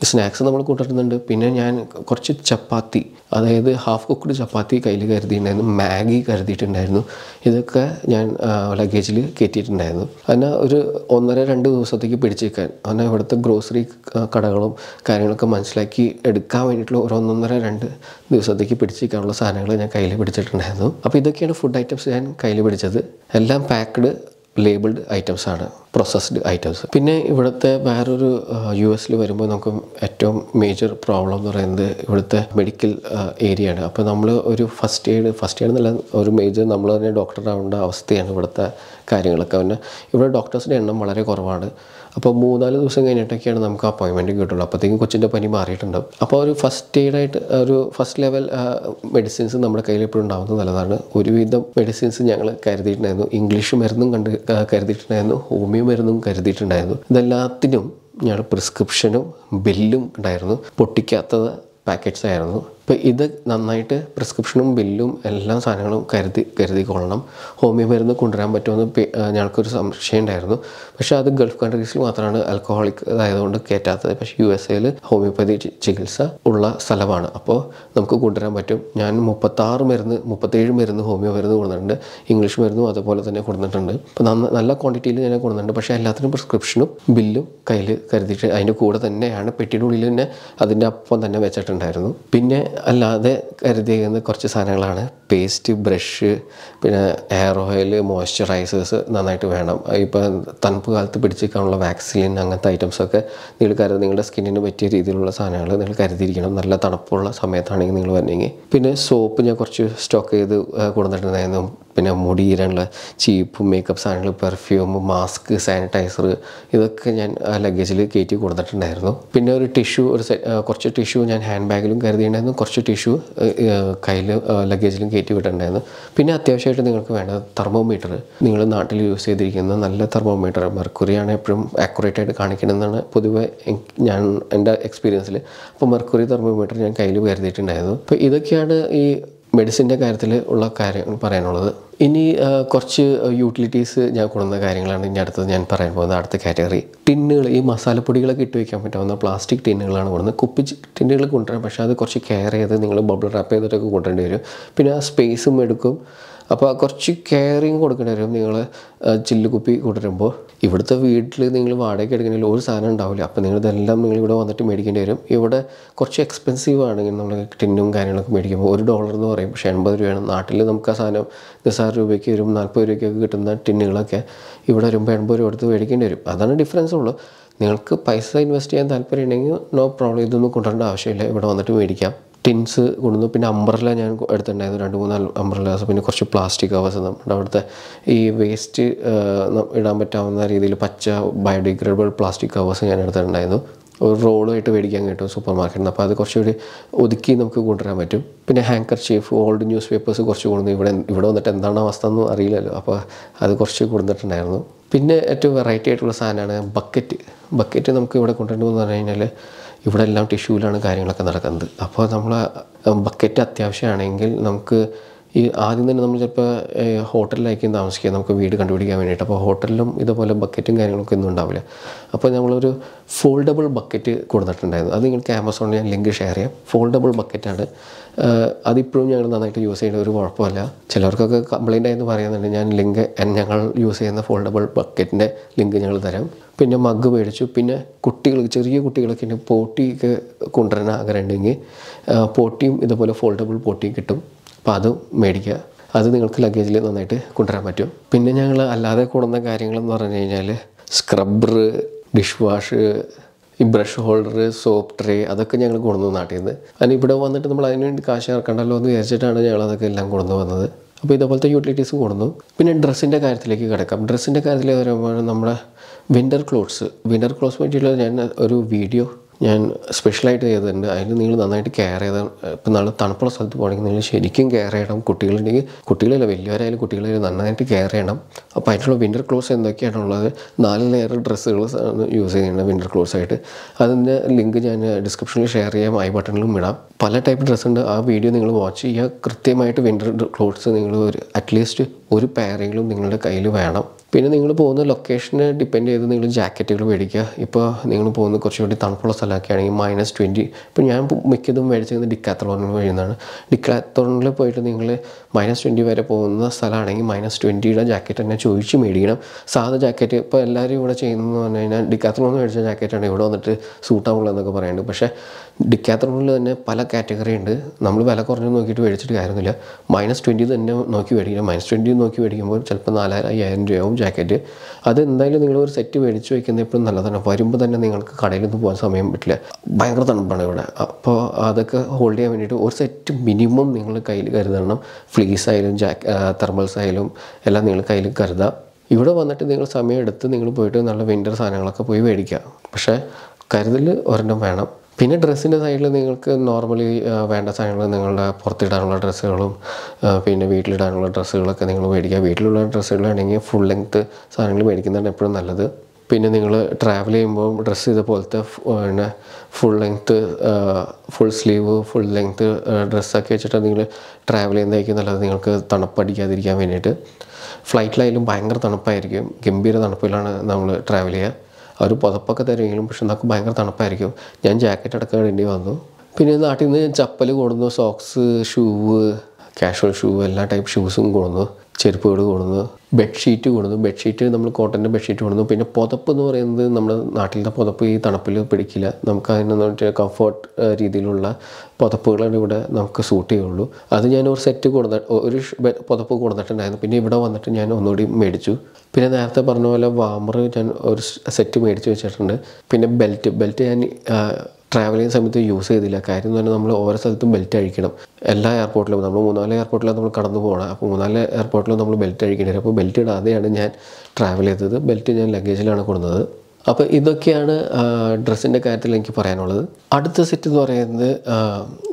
S1: സ്നാക്സ് നമ്മൾ കൂട്ടുന്നുണ്ട് പിന്നെ ഞാൻ കുറച്ച് ചപ്പാത്തി അതായത് ഹാഫ് കുക്ക്ഡ് ചപ്പാത്തി കയ്യിൽ കരുതിയിട്ടുണ്ടായിരുന്നു മാഗി കരുതിയിട്ടുണ്ടായിരുന്നു ഇതൊക്കെ ഞാൻ ലഗേജിൽ കയറ്റിയിട്ടുണ്ടായിരുന്നു അതിനെ ഒരു ഒന്നര രണ്ട് ദിവസത്തേക്ക് പിടിച്ചേക്കാൻ അതിനെ ഇവിടുത്തെ ഗ്രോസറി കടകളും കാര്യങ്ങളൊക്കെ മനസ്സിലാക്കി എടുക്കാൻ വേണ്ടിയിട്ടുള്ള ഒരു ഒന്നൊന്നര രണ്ട് ദിവസത്തേക്ക് പിടിച്ചേക്കാനുള്ള സാധനങ്ങൾ ഞാൻ കയ്യിൽ പിടിച്ചിട്ടുണ്ടായിരുന്നു അപ്പോൾ ഇതൊക്കെയാണ് ഫുഡ് ഐറ്റംസ് ഞാൻ കയ്യിൽ പിടിച്ചത് എല്ലാം പാക്ക്ഡ് ലേബിൾഡ് ആണ് പ്രോസസ്ഡ് ഐറ്റംസ് പിന്നെ ഇവിടുത്തെ വേറൊരു യു എസിൽ വരുമ്പോൾ നമുക്ക് ഏറ്റവും മേജർ പ്രോബ്ലം എന്ന് പറയുന്നത് ഇവിടുത്തെ മെഡിക്കൽ ഏരിയ ആണ് അപ്പോൾ നമ്മൾ ഒരു ഫസ്റ്റ് എയ്ഡ് ഫസ്റ്റ് എയ്ഡ് എന്നുള്ള ഒരു മേജർ നമ്മൾ തന്നെ ഡോക്ടർ ആവേണ്ട അവസ്ഥയാണ് ഇവിടുത്തെ കാര്യങ്ങളൊക്കെ പിന്നെ ഇവിടെ ഡോക്ടേഴ്സിൻ്റെ എണ്ണം വളരെ കുറവാണ് അപ്പോൾ മൂന്നാല് ദിവസം കഴിഞ്ഞിട്ടൊക്കെയാണ് നമുക്ക് അപ്പോയിൻമെൻറ്റ് കിട്ടുള്ളൂ അപ്പോഴത്തേക്കും കൊച്ചിൻ്റെ പനി മാറിയിട്ടുണ്ടാവും അപ്പോൾ ഒരു ഫസ്റ്റ് എയ്ഡായിട്ട് ഒരു ഫസ്റ്റ് ലെവൽ മെഡിസിൻസ് നമ്മുടെ കയ്യിൽ എപ്പോഴും ഉണ്ടാവുന്നത് നല്ലതാണ് ഒരുവിധം മെഡിസിൻസ് ഞങ്ങൾ കരുതിയിട്ടുണ്ടായിരുന്നു ഇംഗ്ലീഷ് മരുന്നും കണ്ട് കരുതിയിട്ടുണ്ടായിരുന്നു ഹോമിയോ മരുന്നും കരുതിയിട്ടുണ്ടായിരുന്നു ഇതെല്ലാത്തിനും ഞങ്ങൾ പ്രിസ്ക്രിപ്ഷനും ബില്ലും ഉണ്ടായിരുന്നു പൊട്ടിക്കാത്തത് പാക്കറ്റ്സ് ആയിരുന്നു അപ്പോൾ ഇത് നന്നായിട്ട് പ്രിസ്ക്രിപ്ഷനും ബില്ലും എല്ലാ സാധനങ്ങളും കരുതി കരുതിക്കൊള്ളണം ഹോമിയോ മരുന്ന് കൊണ്ടുവരാൻ പറ്റുമെന്ന് ഞങ്ങൾക്കൊരു സംശയം ഉണ്ടായിരുന്നു പക്ഷേ അത് ഗൾഫ് കൺട്രീസിൽ മാത്രമാണ് ആൽക്കഹോളിക് ഇതായതുകൊണ്ട് കയറ്റാത്തത് പക്ഷേ യു എസ് എയിൽ ഹോമിയോപ്പതി ചികിത്സ ഉള്ള സ്ഥലമാണ് അപ്പോൾ നമുക്ക് കൊണ്ടുവരാൻ പറ്റും ഞാൻ മുപ്പത്താറ് മരുന്ന് മുപ്പത്തേഴ് മരുന്ന് ഹോമിയോ മരുന്ന് കൊടുത്തിട്ടുണ്ട് ഇംഗ്ലീഷ് മരുന്നും അതുപോലെ തന്നെ കൊടുത്തിട്ടുണ്ട് അപ്പോൾ നന്ന നല്ല ക്വാണ്ടിറ്റിയിൽ ഞാൻ കൊടുത്തിട്ടുണ്ട് പക്ഷേ എല്ലാത്തിനും പ്രിസ്ക്രിപ്ഷനും ബില്ലും കയ്യിൽ കരുതിയിട്ട് അതിൻ്റെ കൂടെ തന്നെയാണ് പെട്ടിയുടെ ഉള്ളിൽ തന്നെ അതിൻ്റെ അപ്പം തന്നെ വെച്ചിട്ടുണ്ടായിരുന്നു പിന്നെ അല്ലാതെ കരുതിയിരുന്ന കുറച്ച് സാധനങ്ങളാണ് പേസ്റ്റ് ബ്രഷ് പിന്നെ ഹെയർ ഓയിൽ മോയ്സ്ചറൈസേഴ്സ് നന്നായിട്ട് വേണം ഇപ്പോൾ തണുപ്പ് കാലത്ത് പിടിച്ചിരിക്കാനുള്ള വാക്സിൻ അങ്ങനത്തെ ഐറ്റംസൊക്കെ നിങ്ങൾ കരുതി നിങ്ങളുടെ സ്കിന്നിന് പറ്റിയ രീതിയിലുള്ള സാധനങ്ങൾ നിങ്ങൾ കരുതിയിരിക്കണം നല്ല തണുപ്പുള്ള സമയത്താണെങ്കിൽ നിങ്ങൾ വരണമെങ്കിൽ പിന്നെ സോപ്പ് ഞാൻ കുറച്ച് സ്റ്റോക്ക് ചെയ്ത് കൊണ്ടുവന്നിട്ടുണ്ടായിരുന്നു പിന്നെ മുടി ഇരാനുള്ള ചീപ്പ് മേക്കപ്പ് സാധനങ്ങൾ പെർഫ്യൂം മാസ്ക് സാനിറ്റൈസർ ഇതൊക്കെ ഞാൻ ലഗേജിൽ കയറ്റി കൊടുത്തിട്ടുണ്ടായിരുന്നു പിന്നെ ഒരു ടിഷ്യൂ ഒരു കുറച്ച് ടിഷ്യൂ ഞാൻ ഹാൻഡ് ബാഗിലും കരുതിയിട്ടുണ്ടായിരുന്നു കുറച്ച് ടിഷ്യൂ കയ്യിൽ ലഗേജിലും കയറ്റി വിട്ടിട്ടുണ്ടായിരുന്നു പിന്നെ അത്യാവശ്യമായിട്ട് നിങ്ങൾക്ക് വേണ്ട തെർമോമീറ്റർ നിങ്ങൾ നാട്ടിൽ യൂസ് ചെയ്തിരിക്കുന്ന നല്ല തെർമോമീറ്റർ മെർക്കുറിയാണ് എപ്പോഴും ആക്യുറേറ്റ് ആയിട്ട് കാണിക്കണമെന്നാണ് പൊതുവെ ഞാൻ എൻ്റെ എക്സ്പീരിയൻസിൽ അപ്പോൾ മെർക്കുറി തെർമോമീറ്റർ ഞാൻ കയ്യിൽ കരുതിയിട്ടുണ്ടായിരുന്നു അപ്പോൾ ഇതൊക്കെയാണ് ഈ മെഡിസിൻ്റെ കാര്യത്തിൽ ഉള്ള കാര്യം പറയാനുള്ളത് ഇനി കുറച്ച് യൂട്ടിലിറ്റീസ് ഞാൻ കൊടുക്കുന്ന കാര്യങ്ങളാണ് ഇനി അടുത്തത് ഞാൻ പറയാൻ പോകുന്നത് അടുത്ത കാറ്റഗറി ടിന്നുകൾ ഈ മസാലപ്പൊടികളൊക്കെ ഇട്ട് വയ്ക്കാൻ പറ്റാവുന്ന പ്ലാസ്റ്റിക് ടിന്നുകളാണ് കൊടുക്കുന്നത് കുപ്പി ടിന്നുകൾ കൊണ്ടുവരാം പക്ഷേ അത് കുറച്ച് കെയർ ചെയ്ത് നിങ്ങൾ ബബിൾ റാപ്പ് ചെയ്തിട്ടൊക്കെ കൊണ്ടുവരേണ്ടി വരും പിന്നെ ആ സ്പേസും എടുക്കും അപ്പോൾ കുറച്ച് കെയറിങ് കൊടുക്കേണ്ടി വരും നിങ്ങൾ ചില്ലുകുപ്പി കൊടുക്കുമ്പോൾ ഇവിടുത്തെ വീട്ടിൽ നിങ്ങൾ വാടകയ്ക്ക് എടുക്കണമെങ്കിൽ ഒരു സാധനം ഉണ്ടാവില്ല അപ്പോൾ നിങ്ങൾ ഇതെല്ലാം നിങ്ങൾ ഇവിടെ വന്നിട്ട് മേടിക്കേണ്ടി വരും ഇവിടെ കുറച്ച് എക്സ്പെൻസീവ് ആണെങ്കിൽ നമ്മൾ ടിന്നും കാര്യങ്ങളൊക്കെ മേടിക്കുമ്പോൾ ഒരു ഡോളർ എന്ന് പറയും പക്ഷേ എൺപത് രൂപയാണ് നാട്ടിൽ നമുക്ക് ആ സാധനം നിസ്സാര രൂപയ്ക്ക് വരും നാൽപ്പത് രൂപയ്ക്കൊക്കെ കിട്ടുന്ന ടിന്നുകളൊക്കെ ഇവിടെ വരുമ്പോൾ എൺപത് രൂപ എടുത്ത് മേടിക്കേണ്ടി വരും അതാണ് ഡിഫറൻസ് ഉള്ളൂ നിങ്ങൾക്ക് പൈസ ഇൻവെസ്റ്റ് ചെയ്യാൻ താല്പര്യം ഉണ്ടെങ്കിൽ നോ പ്രോബ്ലം ഇതൊന്നും കൊണ്ടുവരേണ്ട ആവശ്യമില്ല ഇവിടെ വന്നിട്ട് മേടിക്കാം ടിൻസ് കൊണ്ടുവന്നു പിന്നെ അംബ്രല്ല ഞാൻ എടുത്തിട്ടുണ്ടായിരുന്നു രണ്ട് മൂന്നാല് അംബ്രല്ലാസ് പിന്നെ കുറച്ച് പ്ലാസ്റ്റിക് കവേഴ്സ് നമ്മുടെ അവിടുത്തെ ഈ വേസ്റ്റ് ഇടാൻ പറ്റാവുന്ന രീതിയിൽ പച്ച ബയോഡിഗ്രേഡബിൾ പ്ലാസ്റ്റിക് കവേഴ്സ് ഞാൻ എടുത്തിട്ടുണ്ടായിരുന്നു ഒരു റോളുമായിട്ട് മേടിക്കാൻ കിട്ടും സൂപ്പർ മാർക്കറ്റിൽ നിന്ന് അപ്പോൾ അത് കുറച്ചുകൂടി ഒതുക്കി നമുക്ക് കൊണ്ടുവരാൻ പറ്റും പിന്നെ handkerchief old news papers കുറച്ച് കൊണ്ടുവന്നു ഇവിടെ ഇവിടെ വന്നിട്ട് എന്താണ് അവസ്ഥ എന്ന് അറിയില്ലല്ലോ അപ്പോൾ അത് കുറച്ച് കൊണ്ടുവന്നിട്ടുണ്ടായിരുന്നു പിന്നെ ഏറ്റവും വെറൈറ്റി ആയിട്ടുള്ള സാധനമാണ് ബക്കറ്റ് ബക്കറ്റ് നമുക്ക് ഇവിടെ കൊണ്ടുവരണമെന്ന് പറഞ്ഞു കഴിഞ്ഞാൽ ഇവിടെ എല്ലാം ടിഷ്യൂവിലാണ് കാര്യങ്ങളൊക്കെ നടക്കുന്നത് അപ്പോൾ നമ്മൾ ബക്കറ്റ് അത്യാവശ്യമാണെങ്കിൽ നമുക്ക് ഈ ആദ്യം തന്നെ നമ്മൾ ചിലപ്പോൾ ഹോട്ടലിലായിരിക്കും താമസിക്കുക നമുക്ക് വീട് കണ്ടുപിടിക്കാൻ വേണ്ടിയിട്ട് അപ്പോൾ ഹോട്ടലിലും ഇതുപോലെ ബക്കറ്റും കാര്യങ്ങളൊക്കെ ഒന്നും ഉണ്ടാവില്ല അപ്പോൾ നമ്മളൊരു ഫോൾഡബിൾ ബക്കറ്റ് കൊടുത്തിട്ടുണ്ടായിരുന്നു അത് നിങ്ങൾക്ക് ആമസോണിൽ ഞാൻ ലിങ്ക് ഷെയർ ചെയ്യാം ഫോൾഡബിൾ ബക്കറ്റാണ് അതിപ്പോഴും ഞങ്ങൾ നന്നായിട്ട് യൂസ് ചെയ്യുന്ന ഒരു കുഴപ്പമില്ല ചിലർക്കൊക്കെ കംപ്ലയിൻ്റ് ആയെന്ന് പറയുന്നുണ്ട് ഞാൻ ലിങ്ക് ഞങ്ങൾ യൂസ് ചെയ്യുന്ന ഫോൾഡബിൾ ബക്കറ്റിൻ്റെ ലിങ്ക് ഞങ്ങൾ തരാം പിന്നെ മഗ് മേടിച്ചു പിന്നെ കുട്ടികൾ ചെറിയ കുട്ടികളൊക്കെ ഉണ്ട് പോട്ടിയൊക്കെ കൊണ്ടുവരാൻ ആഗ്രഹമുണ്ടെങ്കിൽ പോട്ടിയും ഇതുപോലെ ഫോൾഡബിൾ പോട്ടിയും കിട്ടും അപ്പോൾ അത് മേടിക്കുക അത് നിങ്ങൾക്ക് ലഗേജിൽ നന്നായിട്ട് കൊണ്ടുവരാൻ പറ്റും പിന്നെ ഞങ്ങൾ അല്ലാതെ കൂടുന്ന കാര്യങ്ങളെന്ന് പറഞ്ഞു കഴിഞ്ഞാൽ സ്ക്രബർ ഡിഷ് വാഷ് ഈ ബ്രഷ് ഹോൾഡർ സോപ്പ് ട്രേ അതൊക്കെ ഞങ്ങൾ കൊണ്ടുവന്ന് നാട്ടിൽ നിന്ന് അതിന് ഇവിടെ വന്നിട്ട് നമ്മൾ അതിന് വേണ്ടി കാശ് ഇറക്കണ്ടല്ലോ എന്ന് വിചാരിച്ചിട്ടാണ് ഞങ്ങൾ അതൊക്കെ എല്ലാം കൊണ്ടു വന്നത് അപ്പോൾ ഇതേപോലത്തെ യൂട്ടിലിറ്റീസ് കൊണ്ടു പിന്നെ ഡ്രസ്സിൻ്റെ കാര്യത്തിലേക്ക് കിടക്കാം ഡ്രസ്സിൻ്റെ കാര്യത്തിൽ വരുമ്പോൾ നമ്മുടെ വിൻ്റർ ക്ലോത്ത്സ് വിൻ്റർ ക്ലോത്ത്സ് പറ്റിയുള്ള ഞാൻ ഒരു വീഡിയോ ഞാൻ സ്പെഷ്യലായിട്ട് ചെയ്തിട്ടുണ്ട് അതിന് നിങ്ങൾ നന്നായിട്ട് കെയർ ചെയ്താൽ ഇപ്പം നല്ല തണുപ്പുള്ള സ്ഥലത്ത് പോകണമെങ്കിൽ നിങ്ങൾ ശരിക്കും കെയർ ചെയ്യണം കുട്ടികളുണ്ടെങ്കിൽ കുട്ടികളില്ല വലിയവരായാലും കുട്ടികളിൽ നന്നായിട്ട് കെയർ ചെയ്യണം അപ്പോൾ അതിനുള്ള വിൻ്റർ ക്ലോത്ത്സ് എന്തൊക്കെയാണുള്ളത് നാല് ലെയർ ഡ്രസ്സുകൾ യൂസ് ചെയ്യുന്നുണ്ട് വിൻ്റർ ക്ലോസ് ആയിട്ട് അതിൻ്റെ ലിങ്ക് ഞാൻ ഡിസ്ക്രിപ്ഷനിൽ ഷെയർ ചെയ്യാം ഐ ബട്ടണിലും ഇടാം പല ടൈപ്പ് ഡ്രസ്സ് ഉണ്ട് ആ വീഡിയോ നിങ്ങൾ വാച്ച് ചെയ്യുക കൃത്യമായിട്ട് വിൻ്റർ ക്ലോത്ത്സ് നിങ്ങൾ ഒരു അറ്റ്ലീസ്റ്റ് ഒരു പേരെങ്കിലും നിങ്ങളുടെ കയ്യിൽ വേണം പിന്നെ നിങ്ങൾ പോകുന്ന ലൊക്കേഷനെ ഡിപ്പെൻഡ് ചെയ്ത് നിങ്ങൾ ജാക്കറ്റുകൾ മേടിക്കുക ഇപ്പോൾ നിങ്ങൾ പോകുന്ന കുറച്ചുകൂടി തണുപ്പുള്ള സ്ഥലമൊക്കെ ആണെങ്കിൽ മൈനസ് ട്വൻറ്റി ഇപ്പോൾ ഞാൻ മിക്കതും മേടിച്ചിരുന്നത് ഡിക്കാത്തോളം വഴിയുന്നതാണ് ഡിക്കാത്തറോണിൽ പോയിട്ട് നിങ്ങൾ മൈനസ് ട്വൻറ്റി വരെ പോകുന്ന സ്ഥലമാണെങ്കിൽ മൈനസ് ട്വൻറ്റിയുടെ ജാക്കറ്റ് തന്നെ ചോദിച്ച് മേടിക്കണം സാധാ ജാക്കറ്റ് ഇപ്പോൾ എല്ലാവരും ഇവിടെ ചെയ്യുന്നതെന്ന് പറഞ്ഞു കഴിഞ്ഞാൽ ഡിക്കാത്തോളം മേടിച്ച ജാക്കറ്റാണ് ഇവിടെ വന്നിട്ട് സൂട്ടാവുള്ളൂ എന്നൊക്കെ പറയുന്നുണ്ട് പക്ഷേ ഡിക്കാത്തറോണിൽ തന്നെ പല കാറ്റഗറി ഉണ്ട് നമ്മൾ വില കുറഞ്ഞ് നോക്കിയിട്ട് മേടിച്ചിട്ട് കാര്യമൊന്നുമില്ല മൈനസ് ട്വൻറ്റി തന്നെ നോക്കി മേടിക്കണം മൈനസ് ട്വൻറ്റി നോക്കി മേടിക്കുമ്പോൾ ചിലപ്പോൾ നാലായിരം അയ്യായിരം രൂപയാവും ജാക്കറ്റ് അത് എന്തായാലും നിങ്ങൾ ഒരു സെറ്റ് മേടിച്ച് വയ്ക്കുന്നത് എപ്പോഴും നല്ലതാണ് വരുമ്പോൾ തന്നെ നിങ്ങൾക്ക് കടയിൽ നിന്ന് പോകാൻ സമയം പറ്റില്ല ഭയങ്കര തണുപ്പാണ് ഇവിടെ അപ്പോൾ അതൊക്കെ ഹോൾഡ് ചെയ്യാൻ വേണ്ടിയിട്ട് ഒരു സെറ്റ് മിനിമം നിങ്ങൾ കയ്യിൽ കരുതണം ഫ്ലീസ് ആയാലും ജാക്ക് തെർമൽസ് ആയാലും എല്ലാം നിങ്ങൾ കയ്യിൽ കരുതാം ഇവിടെ വന്നിട്ട് നിങ്ങൾ സമയം എടുത്ത് നിങ്ങൾ പോയിട്ട് നല്ല വിൻ്റർ സാധനങ്ങളൊക്കെ പോയി മേടിക്കുക പക്ഷേ കരുതൽ ഒരെണ്ണം വേണം പിന്നെ ഡ്രസ്സിൻ്റെ സൈഡിൽ നിങ്ങൾക്ക് നോർമലി വേണ്ട സാധനങ്ങൾ നിങ്ങളുടെ പുറത്തിടാനുള്ള ഡ്രസ്സുകളും പിന്നെ വീട്ടിലിടാനുള്ള ഡ്രസ്സുകളൊക്കെ നിങ്ങൾ മേടിക്കുക വീട്ടിലുള്ള ഡ്രസ്സുകളാണെങ്കിൽ ഫുൾ ലെങ്ത്ത് സാധനങ്ങൾ മേടിക്കുന്നതാണ് എപ്പോഴും നല്ലത് പിന്നെ നിങ്ങൾ ട്രാവൽ ചെയ്യുമ്പോൾ ഡ്രസ്സ് ഇതുപോലത്തെ പിന്നെ full length full sleeve full length ഡ്രസ്സൊക്കെ വെച്ചിട്ട് നിങ്ങൾ ട്രാവൽ ചെയ്യുന്നതായിരിക്കും നല്ലത് നിങ്ങൾക്ക് തണുപ്പടിക്കാതിരിക്കാൻ വേണ്ടിയിട്ട് ഫ്ലൈറ്റിലായാലും ഭയങ്കര തണുപ്പായിരിക്കും ഗംഭീര തണുപ്പിലാണ് നമ്മൾ ട്രാവൽ ചെയ്യുക അവർ പുതപ്പൊക്കെ തരുമെങ്കിലും പക്ഷെ നമുക്ക് ഭയങ്കര തണുപ്പായിരിക്കും ഞാൻ ജാക്കറ്റ് അടക്കം വേണ്ടി വന്നു പിന്നെ നാട്ടിൽ നിന്ന് ചപ്പൽ കൊടുന്നു സോക്സ് ഷൂവ് കാഷ്വൽ ഷൂ എല്ലാ ടൈപ്പ് ഷൂസും കൊടുന്നു ചെരുപ്പുകൾ കൊടുന്നു ബെഡ്ഷീറ്റ് കൊടുന്നു ബെഡ്ഷീറ്റ് നമ്മൾ കോട്ടൻ്റെ ബെഡ്ഷീറ്റ് കൊണ്ടുവന്നു പിന്നെ പുതപ്പ് എന്ന് പറയുന്നത് നമ്മുടെ നാട്ടിലത്തെ പുതപ്പ് ഈ തണുപ്പിൽ പിടിക്കില്ല നമുക്ക് അതിനെന്ന് വെച്ചാൽ കംഫർട്ട് രീതിയിലുള്ള പുതപ്പുകളാണ് ഇവിടെ നമുക്ക് സൂട്ട് ചെയ്യുള്ളൂ അത് ഞാൻ ഒരു സെറ്റ് കൊടുത്ത ഒരു പുതപ്പ് കൊടുത്തിട്ടുണ്ടായിരുന്നു പിന്നെ ഇവിടെ വന്നിട്ട് ഞാൻ ഒന്നുകൂടി മേടിച്ചു പിന്നെ നേരത്തെ പറഞ്ഞ പോലെ വാമർ ഞാൻ ഒരു സെറ്റ് മേടിച്ച് വെച്ചിട്ടുണ്ട് പിന്നെ ബെൽറ്റ് ബെൽറ്റ് ഞാൻ ട്രാവൽ ചെയ്യുന്ന സമയത്ത് യൂസ് ചെയ്തില്ല കാര്യം എന്ന് പറഞ്ഞാൽ നമ്മൾ ഓരോ സ്ഥലത്തും ബെൽറ്റ് അഴിക്കണം എല്ലാ എയർപോർട്ടിലും നമ്മൾ മൂന്നാല് എയർപോർട്ടിലാണ് നമ്മൾ കടന്നു പോകണം അപ്പോൾ മൂന്നാല് എയർപോർട്ടിലും നമ്മൾ ബെൽറ്റ് അഴിക്കേണ്ടി വരും അപ്പോൾ ബെൽറ്റ് ഇടാതെയാണ് ഞാൻ ട്രാവൽ ചെയ്തത് ബെൽറ്റ് ഞാൻ ലഗേജിലാണ് കൊടുത്തത് അപ്പോൾ ഇതൊക്കെയാണ് ഡ്രസ്സിൻ്റെ കാര്യത്തിൽ എനിക്ക് പറയാനുള്ളത് അടുത്ത സെറ്റ് എന്ന് പറയുന്നത്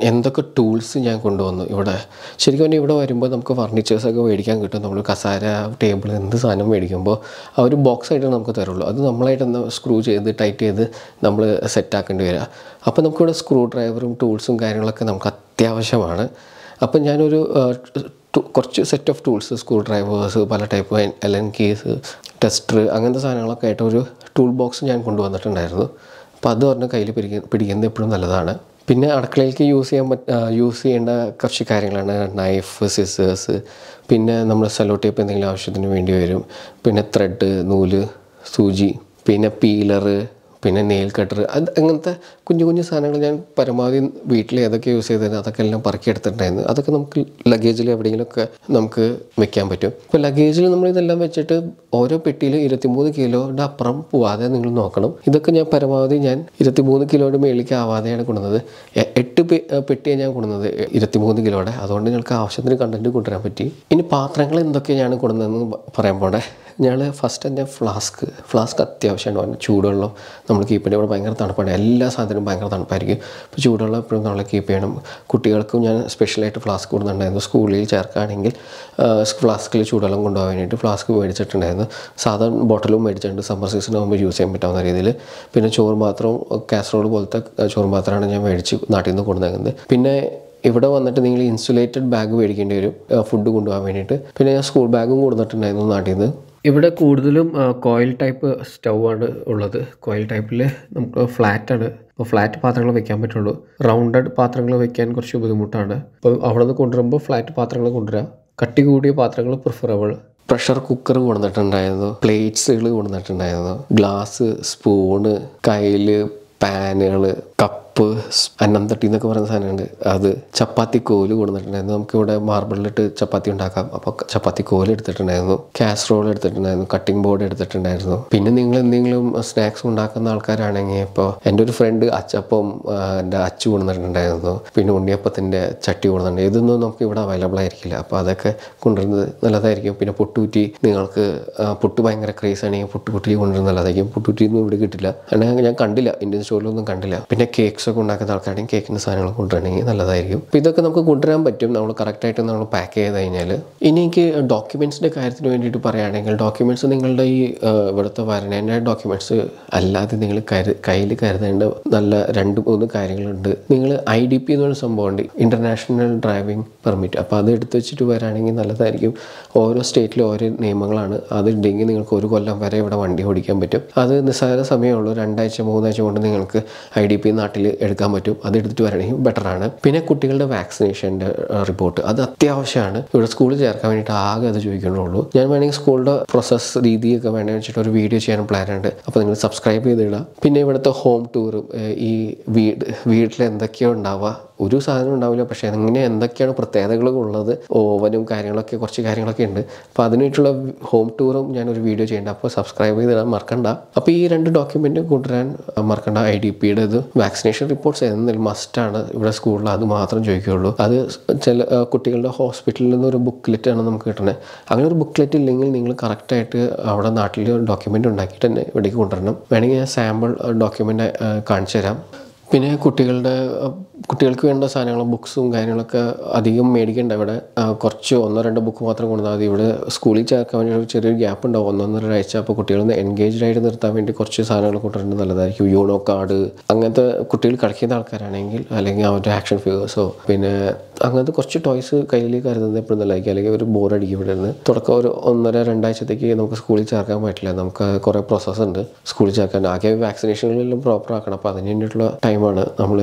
S1: എന്തൊക്കെ ടൂൾസ് ഞാൻ കൊണ്ടുവന്നു ഇവിടെ ശരിക്കും പറഞ്ഞാൽ ഇവിടെ വരുമ്പോൾ നമുക്ക് ഫർണിച്ചേഴ്സൊക്കെ മേടിക്കാൻ കിട്ടും നമ്മൾ കസാര ടേബിൾ എന്ത് സാധനം മേടിക്കുമ്പോൾ ആ ഒരു ബോക്സ് ആയിട്ട് നമുക്ക് തരുള്ളൂ അത് നമ്മളായിട്ട് ഒന്ന് സ്ക്രൂ ചെയ്ത് ടൈറ്റ് ചെയ്ത് നമ്മൾ സെറ്റാക്കേണ്ടി വരിക അപ്പോൾ നമുക്കിവിടെ സ്ക്രൂ ഡ്രൈവറും ടൂൾസും കാര്യങ്ങളൊക്കെ നമുക്ക് അത്യാവശ്യമാണ് അപ്പം ഞാനൊരു കുറച്ച് set of tools screw drivers പല ടൈപ്പ് എൻ കീസ് ടെസ്റ്റർ അങ്ങനത്തെ സാധനങ്ങളൊക്കെ ആയിട്ട് ഒരു ടൂൾ ബോക്സ് ഞാൻ കൊണ്ടുവന്നിട്ടുണ്ടായിരുന്നു അപ്പോൾ അത് ഒരെണ്ണം കയ്യിൽ പിടിക്ക പിടിക്കുന്നത് എപ്പോഴും നല്ലതാണ് പിന്നെ അടുക്കളയിലേക്ക് യൂസ് ചെയ്യാൻ പറ്റ യൂസ് ചെയ്യേണ്ട കുറച്ച് കാര്യങ്ങളാണ് നൈഫ് സിസേഴ്സ് പിന്നെ നമ്മൾ സെലോ ടേപ്പ് എന്തെങ്കിലും ആവശ്യത്തിന് വേണ്ടി വരും പിന്നെ ത്രെഡ് നൂല് സൂചി പിന്നെ പീലറ് പിന്നെ നെയിൽ കട്ടർ അത് അങ്ങനത്തെ കുഞ്ഞു കുഞ്ഞു സാധനങ്ങൾ ഞാൻ പരമാവധി വീട്ടിൽ ഏതൊക്കെ യൂസ് ചെയ്തതിന് അതൊക്കെ എല്ലാം പറക്കിയെടുത്തിട്ടുണ്ടായിരുന്നു അതൊക്കെ നമുക്ക് ലഗേജിൽ എവിടെയെങ്കിലുമൊക്കെ നമുക്ക് വെക്കാൻ പറ്റും ഇപ്പോൾ ലഗേജിൽ നമ്മൾ ഇതെല്ലാം വെച്ചിട്ട് ഓരോ പെട്ടിയിൽ ഇരുപത്തിമൂന്ന് കിലോയുടെ അപ്പുറം പോവാതെ നിങ്ങൾ നോക്കണം ഇതൊക്കെ ഞാൻ പരമാവധി ഞാൻ ഇരുപത്തിമൂന്ന് കിലോയുടെ മേളിലേക്ക് ആവാതെയാണ് കൊണ്ടുവന്നത് എട്ട് പെട്ടിയാണ് ഞാൻ കൊണ്ടുവന്നത് ഇരുപത്തിമൂന്ന് കിലോയുടെ അതുകൊണ്ട് നിങ്ങൾക്ക് ആവശ്യത്തിന് കണ്ടൻറ്റ് കൊണ്ടുവരാൻ പറ്റി ഇനി പാത്രങ്ങൾ എന്തൊക്കെയാണ് കൊണ്ടുവന്നതെന്ന് പറയാൻ പോണേ ഞങ്ങൾ ഫസ്റ്റ് എൻ്റെ ഫ്ലാസ്ക് ഫ്ലാസ്ക് അത്യാവശ്യമാണ് ചൂടുവെള്ളം നമ്മൾ കീപ്പ് ചെയ്യണം ഇവിടെ ഭയങ്കര തണുപ്പാണ് എല്ലാ സാധനവും ഭയങ്കര തണുപ്പായിരിക്കും അപ്പോൾ ചൂടുവെള്ളം എപ്പോഴും നമ്മൾ കീപ്പ് ചെയ്യണം കുട്ടികൾക്കും ഞാൻ സ്പെഷ്യലായിട്ട് ഫ്ലാസ്ക് കൊടുത്തിട്ടുണ്ടായിരുന്നു സ്കൂളിൽ ചേർക്കുകയാണെങ്കിൽ ഫ്ലാസ്കിൽ ചൂടുവെള്ളം കൊണ്ടുപോകാനായിട്ട് ഫ്ലാസ്ക് മേടിച്ചിട്ടുണ്ടായിരുന്നു സാധാരണ ബോട്ടിലും മേടിച്ചിട്ടുണ്ട് സമ്മർ സീസൺ ആകുമ്പോൾ യൂസ് ചെയ്യാൻ പറ്റാവുന്ന രീതിയിൽ പിന്നെ ചോറ് മാത്രം കാസറോൾ പോലത്തെ ചോറ് മാത്രമാണ് ഞാൻ മേടിച്ച് നാട്ടിൽ നിന്ന് കൊണ്ടുവന്നത് പിന്നെ ഇവിടെ വന്നിട്ട് നിങ്ങൾ ഇൻസുലേറ്റഡ് ബാഗ് മേടിക്കേണ്ടി വരും ഫുഡ് കൊണ്ടുപോകാൻ വേണ്ടിയിട്ട് പിന്നെ ഞാൻ സ്കൂൾ ബാഗും കൊടുത്തിട്ടുണ്ടായിരുന്നു നാട്ടിൽ നിന്ന് ഇവിടെ കൂടുതലും കോയിൽ ടൈപ്പ് സ്റ്റൗ ആണ് ഉള്ളത് കോയിൽ ടൈപ്പിൽ നമുക്ക് ഫ്ലാറ്റ് ആണ് അപ്പോൾ ഫ്ലാറ്റ് പാത്രങ്ങൾ വെക്കാൻ പറ്റുള്ളൂ റൗണ്ടഡ് പാത്രങ്ങൾ വെക്കാൻ കുറച്ച് ബുദ്ധിമുട്ടാണ് അപ്പോൾ അവിടെ നിന്ന് കൊണ്ടുവരുമ്പോൾ ഫ്ലാറ്റ് പാത്രങ്ങൾ കൊണ്ടുവരാം കട്ടി കൂടിയ പാത്രങ്ങൾ പ്രിഫറബിൾ പ്രഷർ കുക്കർ കൊണ്ടുവന്നിട്ടുണ്ടായിരുന്നു പ്ലേറ്റ്സുകൾ കൊണ്ടുവന്നിട്ടുണ്ടായിരുന്നു ഗ്ലാസ് സ്പൂണ് കയ്യിൽ പാനുകൾ കപ്പ് ഉപ്പ് അന്നംതട്ടി എന്നൊക്കെ പറയുന്ന സാധനമുണ്ട് അത് ചപ്പാത്തി കോൽ കൊടുത്തിട്ടുണ്ടായിരുന്നു നമുക്കിവിടെ മാർബിളിലിട്ട് ചപ്പാത്തി ഉണ്ടാക്കാം അപ്പോൾ ചപ്പാത്തി കോൽ എടുത്തിട്ടുണ്ടായിരുന്നു കാസറോൾ എടുത്തിട്ടുണ്ടായിരുന്നു കട്ടിംഗ് ബോർഡ് എടുത്തിട്ടുണ്ടായിരുന്നു പിന്നെ നിങ്ങൾ എന്തെങ്കിലും സ്നാക്സ് ഉണ്ടാക്കുന്ന ആൾക്കാരാണെങ്കിൽ ഇപ്പോൾ എൻ്റെ ഒരു ഫ്രണ്ട് അച്ചപ്പം എൻ്റെ അച്ചു കൊടുത്തിട്ടുണ്ടായിരുന്നു പിന്നെ ഉണ്ണിയപ്പത്തിൻ്റെ ചട്ടി കൊണ്ടുവന്നിട്ടുണ്ട് ഇതൊന്നും നമുക്ക് ഇവിടെ അവൈലബിൾ ആയിരിക്കില്ല അപ്പോൾ അതൊക്കെ കൊണ്ടുവരുന്നത് നല്ലതായിരിക്കും പിന്നെ പൊട്ടുകുറ്റി നിങ്ങൾക്ക് പുട്ട് ഭയങ്കര ക്രേസ് ആണെങ്കിൽ പുട്ടുകുറ്റി കൊണ്ടുവരുന്നത് നല്ലതായിരിക്കും പുട്ടുകുറ്റിയൊന്നും ഇവിടെ കിട്ടില്ല അങ്ങനെ ഞാൻ കണ്ടില്ല ഇന്ത്യൻ സ്റ്റോറിലൊന്നും കണ്ടില്ല പിന്നെ കേക്ക്സ് കേക്സൊക്കെ ഉണ്ടാക്കുന്ന ആൾക്കാരുടെയും കേക്കിൻ്റെ സാധനങ്ങൾ കൊണ്ടുവരണമെങ്കിൽ നല്ലതായിരിക്കും അപ്പോൾ ഇതൊക്കെ നമുക്ക് കൊണ്ടുവരാൻ പറ്റും നമ്മൾ കറക്റ്റായിട്ട് നമ്മൾ പാക്ക് ചെയ്ത് കഴിഞ്ഞാൽ ഇനി എനിക്ക് ഡോക്യുമെൻസിൻ്റെ കാര്യത്തിന് വേണ്ടിയിട്ട് പറയുകയാണെങ്കിൽ ഡോക്യുമെൻറ്റ്സ് നിങ്ങളുടെ ഈ ഇവിടുത്തെ വരണേൻ്റെ ഡോക്യുമെൻറ്റ്സ് അല്ലാതെ നിങ്ങൾ കയ്യിൽ കരുതേണ്ട നല്ല രണ്ട് മൂന്ന് കാര്യങ്ങളുണ്ട് നിങ്ങൾ ഐ ഡി പി എന്ന് സംഭവമുണ്ട് ഇൻ്റർനാഷണൽ ഡ്രൈവിംഗ് പെർമിറ്റ് അപ്പോൾ അത് എടുത്തു വെച്ചിട്ട് വരാണെങ്കിൽ നല്ലതായിരിക്കും ഓരോ സ്റ്റേറ്റിലും ഓരോ നിയമങ്ങളാണ് അതുണ്ടെങ്കിൽ നിങ്ങൾക്ക് ഒരു കൊല്ലം വരെ ഇവിടെ വണ്ടി ഓടിക്കാൻ പറ്റും അത് നിസ്സാര സമയമുള്ളൂ രണ്ടാഴ്ച മൂന്നാഴ്ച കൊണ്ട് നിങ്ങൾക്ക് ഐ ഡി പി നാട്ടിൽ എടുക്കാൻ പറ്റും അതെടുത്തിട്ട് വരണമെങ്കിൽ ബെറ്ററാണ് പിന്നെ കുട്ടികളുടെ വാക്സിനേഷൻ്റെ റിപ്പോർട്ട് അത് അത്യാവശ്യമാണ് ഇവിടെ സ്കൂളിൽ ചേർക്കാൻ വേണ്ടിയിട്ട് ആകെ അത് ചോദിക്കണുള്ളൂ ഞാൻ വേണമെങ്കിൽ സ്കൂളിൻ്റെ പ്രോസസ്സ് രീതിയൊക്കെ വേണമെന്ന് വെച്ചിട്ട് ഒരു വീഡിയോ ചെയ്യാൻ പ്ലാൻ ഉണ്ട് അപ്പോൾ നിങ്ങൾ സബ്സ്ക്രൈബ് ചെയ്തിടാം പിന്നെ ഇവിടുത്തെ ഹോം ടൂറും ഈ വീട് വീട്ടിൽ എന്തൊക്കെയോ ഉണ്ടാവുക ഒരു സാധനം ഉണ്ടാവില്ല പക്ഷെ അതിങ്ങനെ എന്തൊക്കെയാണ് ഉള്ളത് ഓവനും കാര്യങ്ങളൊക്കെ കുറച്ച് കാര്യങ്ങളൊക്കെ ഉണ്ട് അപ്പോൾ അതിനായിട്ടുള്ള ഹോം ടൂറും ഞാനൊരു വീഡിയോ ചെയ്യേണ്ട അപ്പോൾ സബ്സ്ക്രൈബ് ചെയ്തിടാൻ മറക്കണ്ട അപ്പോൾ ഈ രണ്ട് ഡോക്യുമെൻറ്റ് കൊണ്ടുവരാൻ മറക്കണ്ട ഐ ഡി പിയുടെ ഇത് വാക്സിനേഷൻ റിപ്പോർട്ട്സ് എന്തെങ്കിലും മസ്റ്റാണ് ഇവിടെ സ്കൂളിൽ അത് മാത്രം ചോദിക്കുകയുള്ളൂ അത് ചില കുട്ടികളുടെ ഹോസ്പിറ്റലിൽ നിന്ന് ഒരു ആണ് നമുക്ക് കിട്ടുന്നത് അങ്ങനെ ഒരു ബുക്ക്ലെറ്റ് ഇല്ലെങ്കിൽ നിങ്ങൾ കറക്റ്റായിട്ട് അവിടെ നാട്ടിൽ ഡോക്യുമെൻ്റ് ഉണ്ടാക്കിയിട്ട് തന്നെ ഇവിടേക്ക് കൊണ്ടുവരണം വേണമെങ്കിൽ ഞാൻ സാമ്പിൾ ഡോക്യുമെൻ്റ് കാണിച്ചു തരാം പിന്നെ കുട്ടികളുടെ കുട്ടികൾക്ക് വേണ്ട സാധനങ്ങളും ബുക്സും കാര്യങ്ങളൊക്കെ അധികം മേടിക്കേണ്ട ഇവിടെ കുറച്ച് ഒന്നോ രണ്ടോ ബുക്ക് മാത്രം കൊണ്ടുവന്നാൽ മതി ഇവിടെ സ്കൂളിൽ ചേർക്കാൻ വേണ്ടി ഒരു ചെറിയൊരു ഗ്യാപ്പ് ഉണ്ടാവും ഒന്നൊന്നര ആഴ്ച അപ്പോൾ കുട്ടികളൊന്ന് എൻഗേജ്ഡ് ആയിട്ട് നിർത്താൻ വേണ്ടി കുറച്ച് സാധനങ്ങൾ കൊണ്ടുവരേണ്ടത് നല്ലതായിരിക്കും യൂണോ കാർഡ് അങ്ങനത്തെ കുട്ടികൾ കളിക്കുന്ന ആൾക്കാരാണെങ്കിൽ അല്ലെങ്കിൽ അവരുടെ ആക്ഷൻ ഫിഗേഴ്സോ പിന്നെ അങ്ങനത്തെ കുറച്ച് ടോയ്സ് കയ്യിൽ കരുതുന്നത് എപ്പോഴും നല്ലതായിരിക്കും അല്ലെങ്കിൽ ഒരു അടിക്കും ഇവിടെ നിന്ന് തുടക്കം ഒരു ഒന്നര രണ്ടാഴ്ചത്തേക്ക് നമുക്ക് സ്കൂളിൽ ചേർക്കാൻ പറ്റില്ല നമുക്ക് കുറേ പ്രോസസ്സ് ഉണ്ട് സ്കൂളിൽ ചേർക്കാൻ ആകെ വാക്സിനേഷനുകളെല്ലാം പ്രോപ്പർ ആക്കണം അപ്പോൾ അതിന് വേണ്ടിയിട്ടുള്ള ടൈം ടൈമാണ് നമ്മൾ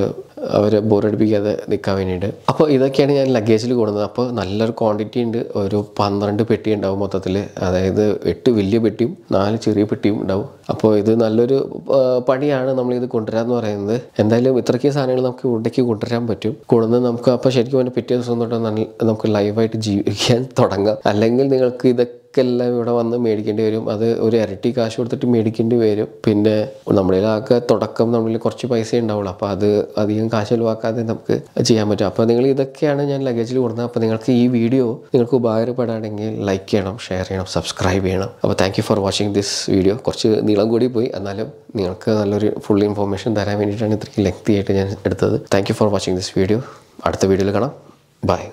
S1: അവരെ ബോറടിപ്പിക്കാതെ നിൽക്കാൻ വേണ്ടിയിട്ട് അപ്പോൾ ഇതൊക്കെയാണ് ഞാൻ ലഗേജിൽ കൊടുക്കുന്നത് അപ്പോൾ നല്ലൊരു ക്വാണ്ടിറ്റി ഉണ്ട് ഒരു പന്ത്രണ്ട് പെട്ടി ഉണ്ടാവും മൊത്തത്തിൽ അതായത് എട്ട് വലിയ പെട്ടിയും നാല് ചെറിയ പെട്ടിയും ഉണ്ടാവും അപ്പോൾ ഇത് നല്ലൊരു പണിയാണ് നമ്മളിത് കൊണ്ടുവരാമെന്ന് പറയുന്നത് എന്തായാലും ഇത്രയ്ക്ക് സാധനങ്ങൾ നമുക്ക് ഉടക്കി കൊണ്ടുവരാൻ പറ്റും കൊണ്ടുവന്ന് നമുക്ക് അപ്പോൾ ശരിക്കും പറഞ്ഞാൽ പിറ്റേ ദിവസം തൊട്ട് നല്ല നമുക്ക് ലൈവായിട്ട് ജീവിക്കാൻ തുടങ്ങാം അല്ലെങ്കിൽ നിങ്ങൾക്ക് ഇതൊക്കെ എല്ലാം ഇവിടെ വന്ന് മേടിക്കേണ്ടി വരും അത് ഒരു ഇരട്ടി കാശ് കൊടുത്തിട്ട് മേടിക്കേണ്ടി വരും പിന്നെ നമ്മളിലാകെ തുടക്കം നമ്മളിൽ കുറച്ച് പൈസ ഉണ്ടാവുള്ളൂ അപ്പോൾ അത് അധികം കാശ് ഒഴിവാക്കാതെ നമുക്ക് ചെയ്യാൻ പറ്റും അപ്പോൾ നിങ്ങൾ ഇതൊക്കെയാണ് ഞാൻ ലഗേജിൽ കൊടുക്കുന്നത് അപ്പോൾ നിങ്ങൾക്ക് ഈ വീഡിയോ നിങ്ങൾക്ക് ഉപകാരപ്പെടാണെങ്കിൽ ലൈക്ക് ചെയ്യണം ഷെയർ ചെയ്യണം സബ്സ്ക്രൈബ് ചെയ്യണം അപ്പോൾ thank for watching this video കുറച്ച് നീളം നീളം കൂടി പോയി എന്നാലും നിങ്ങൾക്ക് നല്ലൊരു ഫുൾ ഇൻഫോർമേഷൻ തരാൻ വേണ്ടിയിട്ടാണ് ഇത്രയ്ക്ക് ലെങ്തി ആയിട്ട് ഞാൻ എടുത്തത് thank for watching this video അടുത്ത വീഡിയോയിൽ കാണാം ബൈ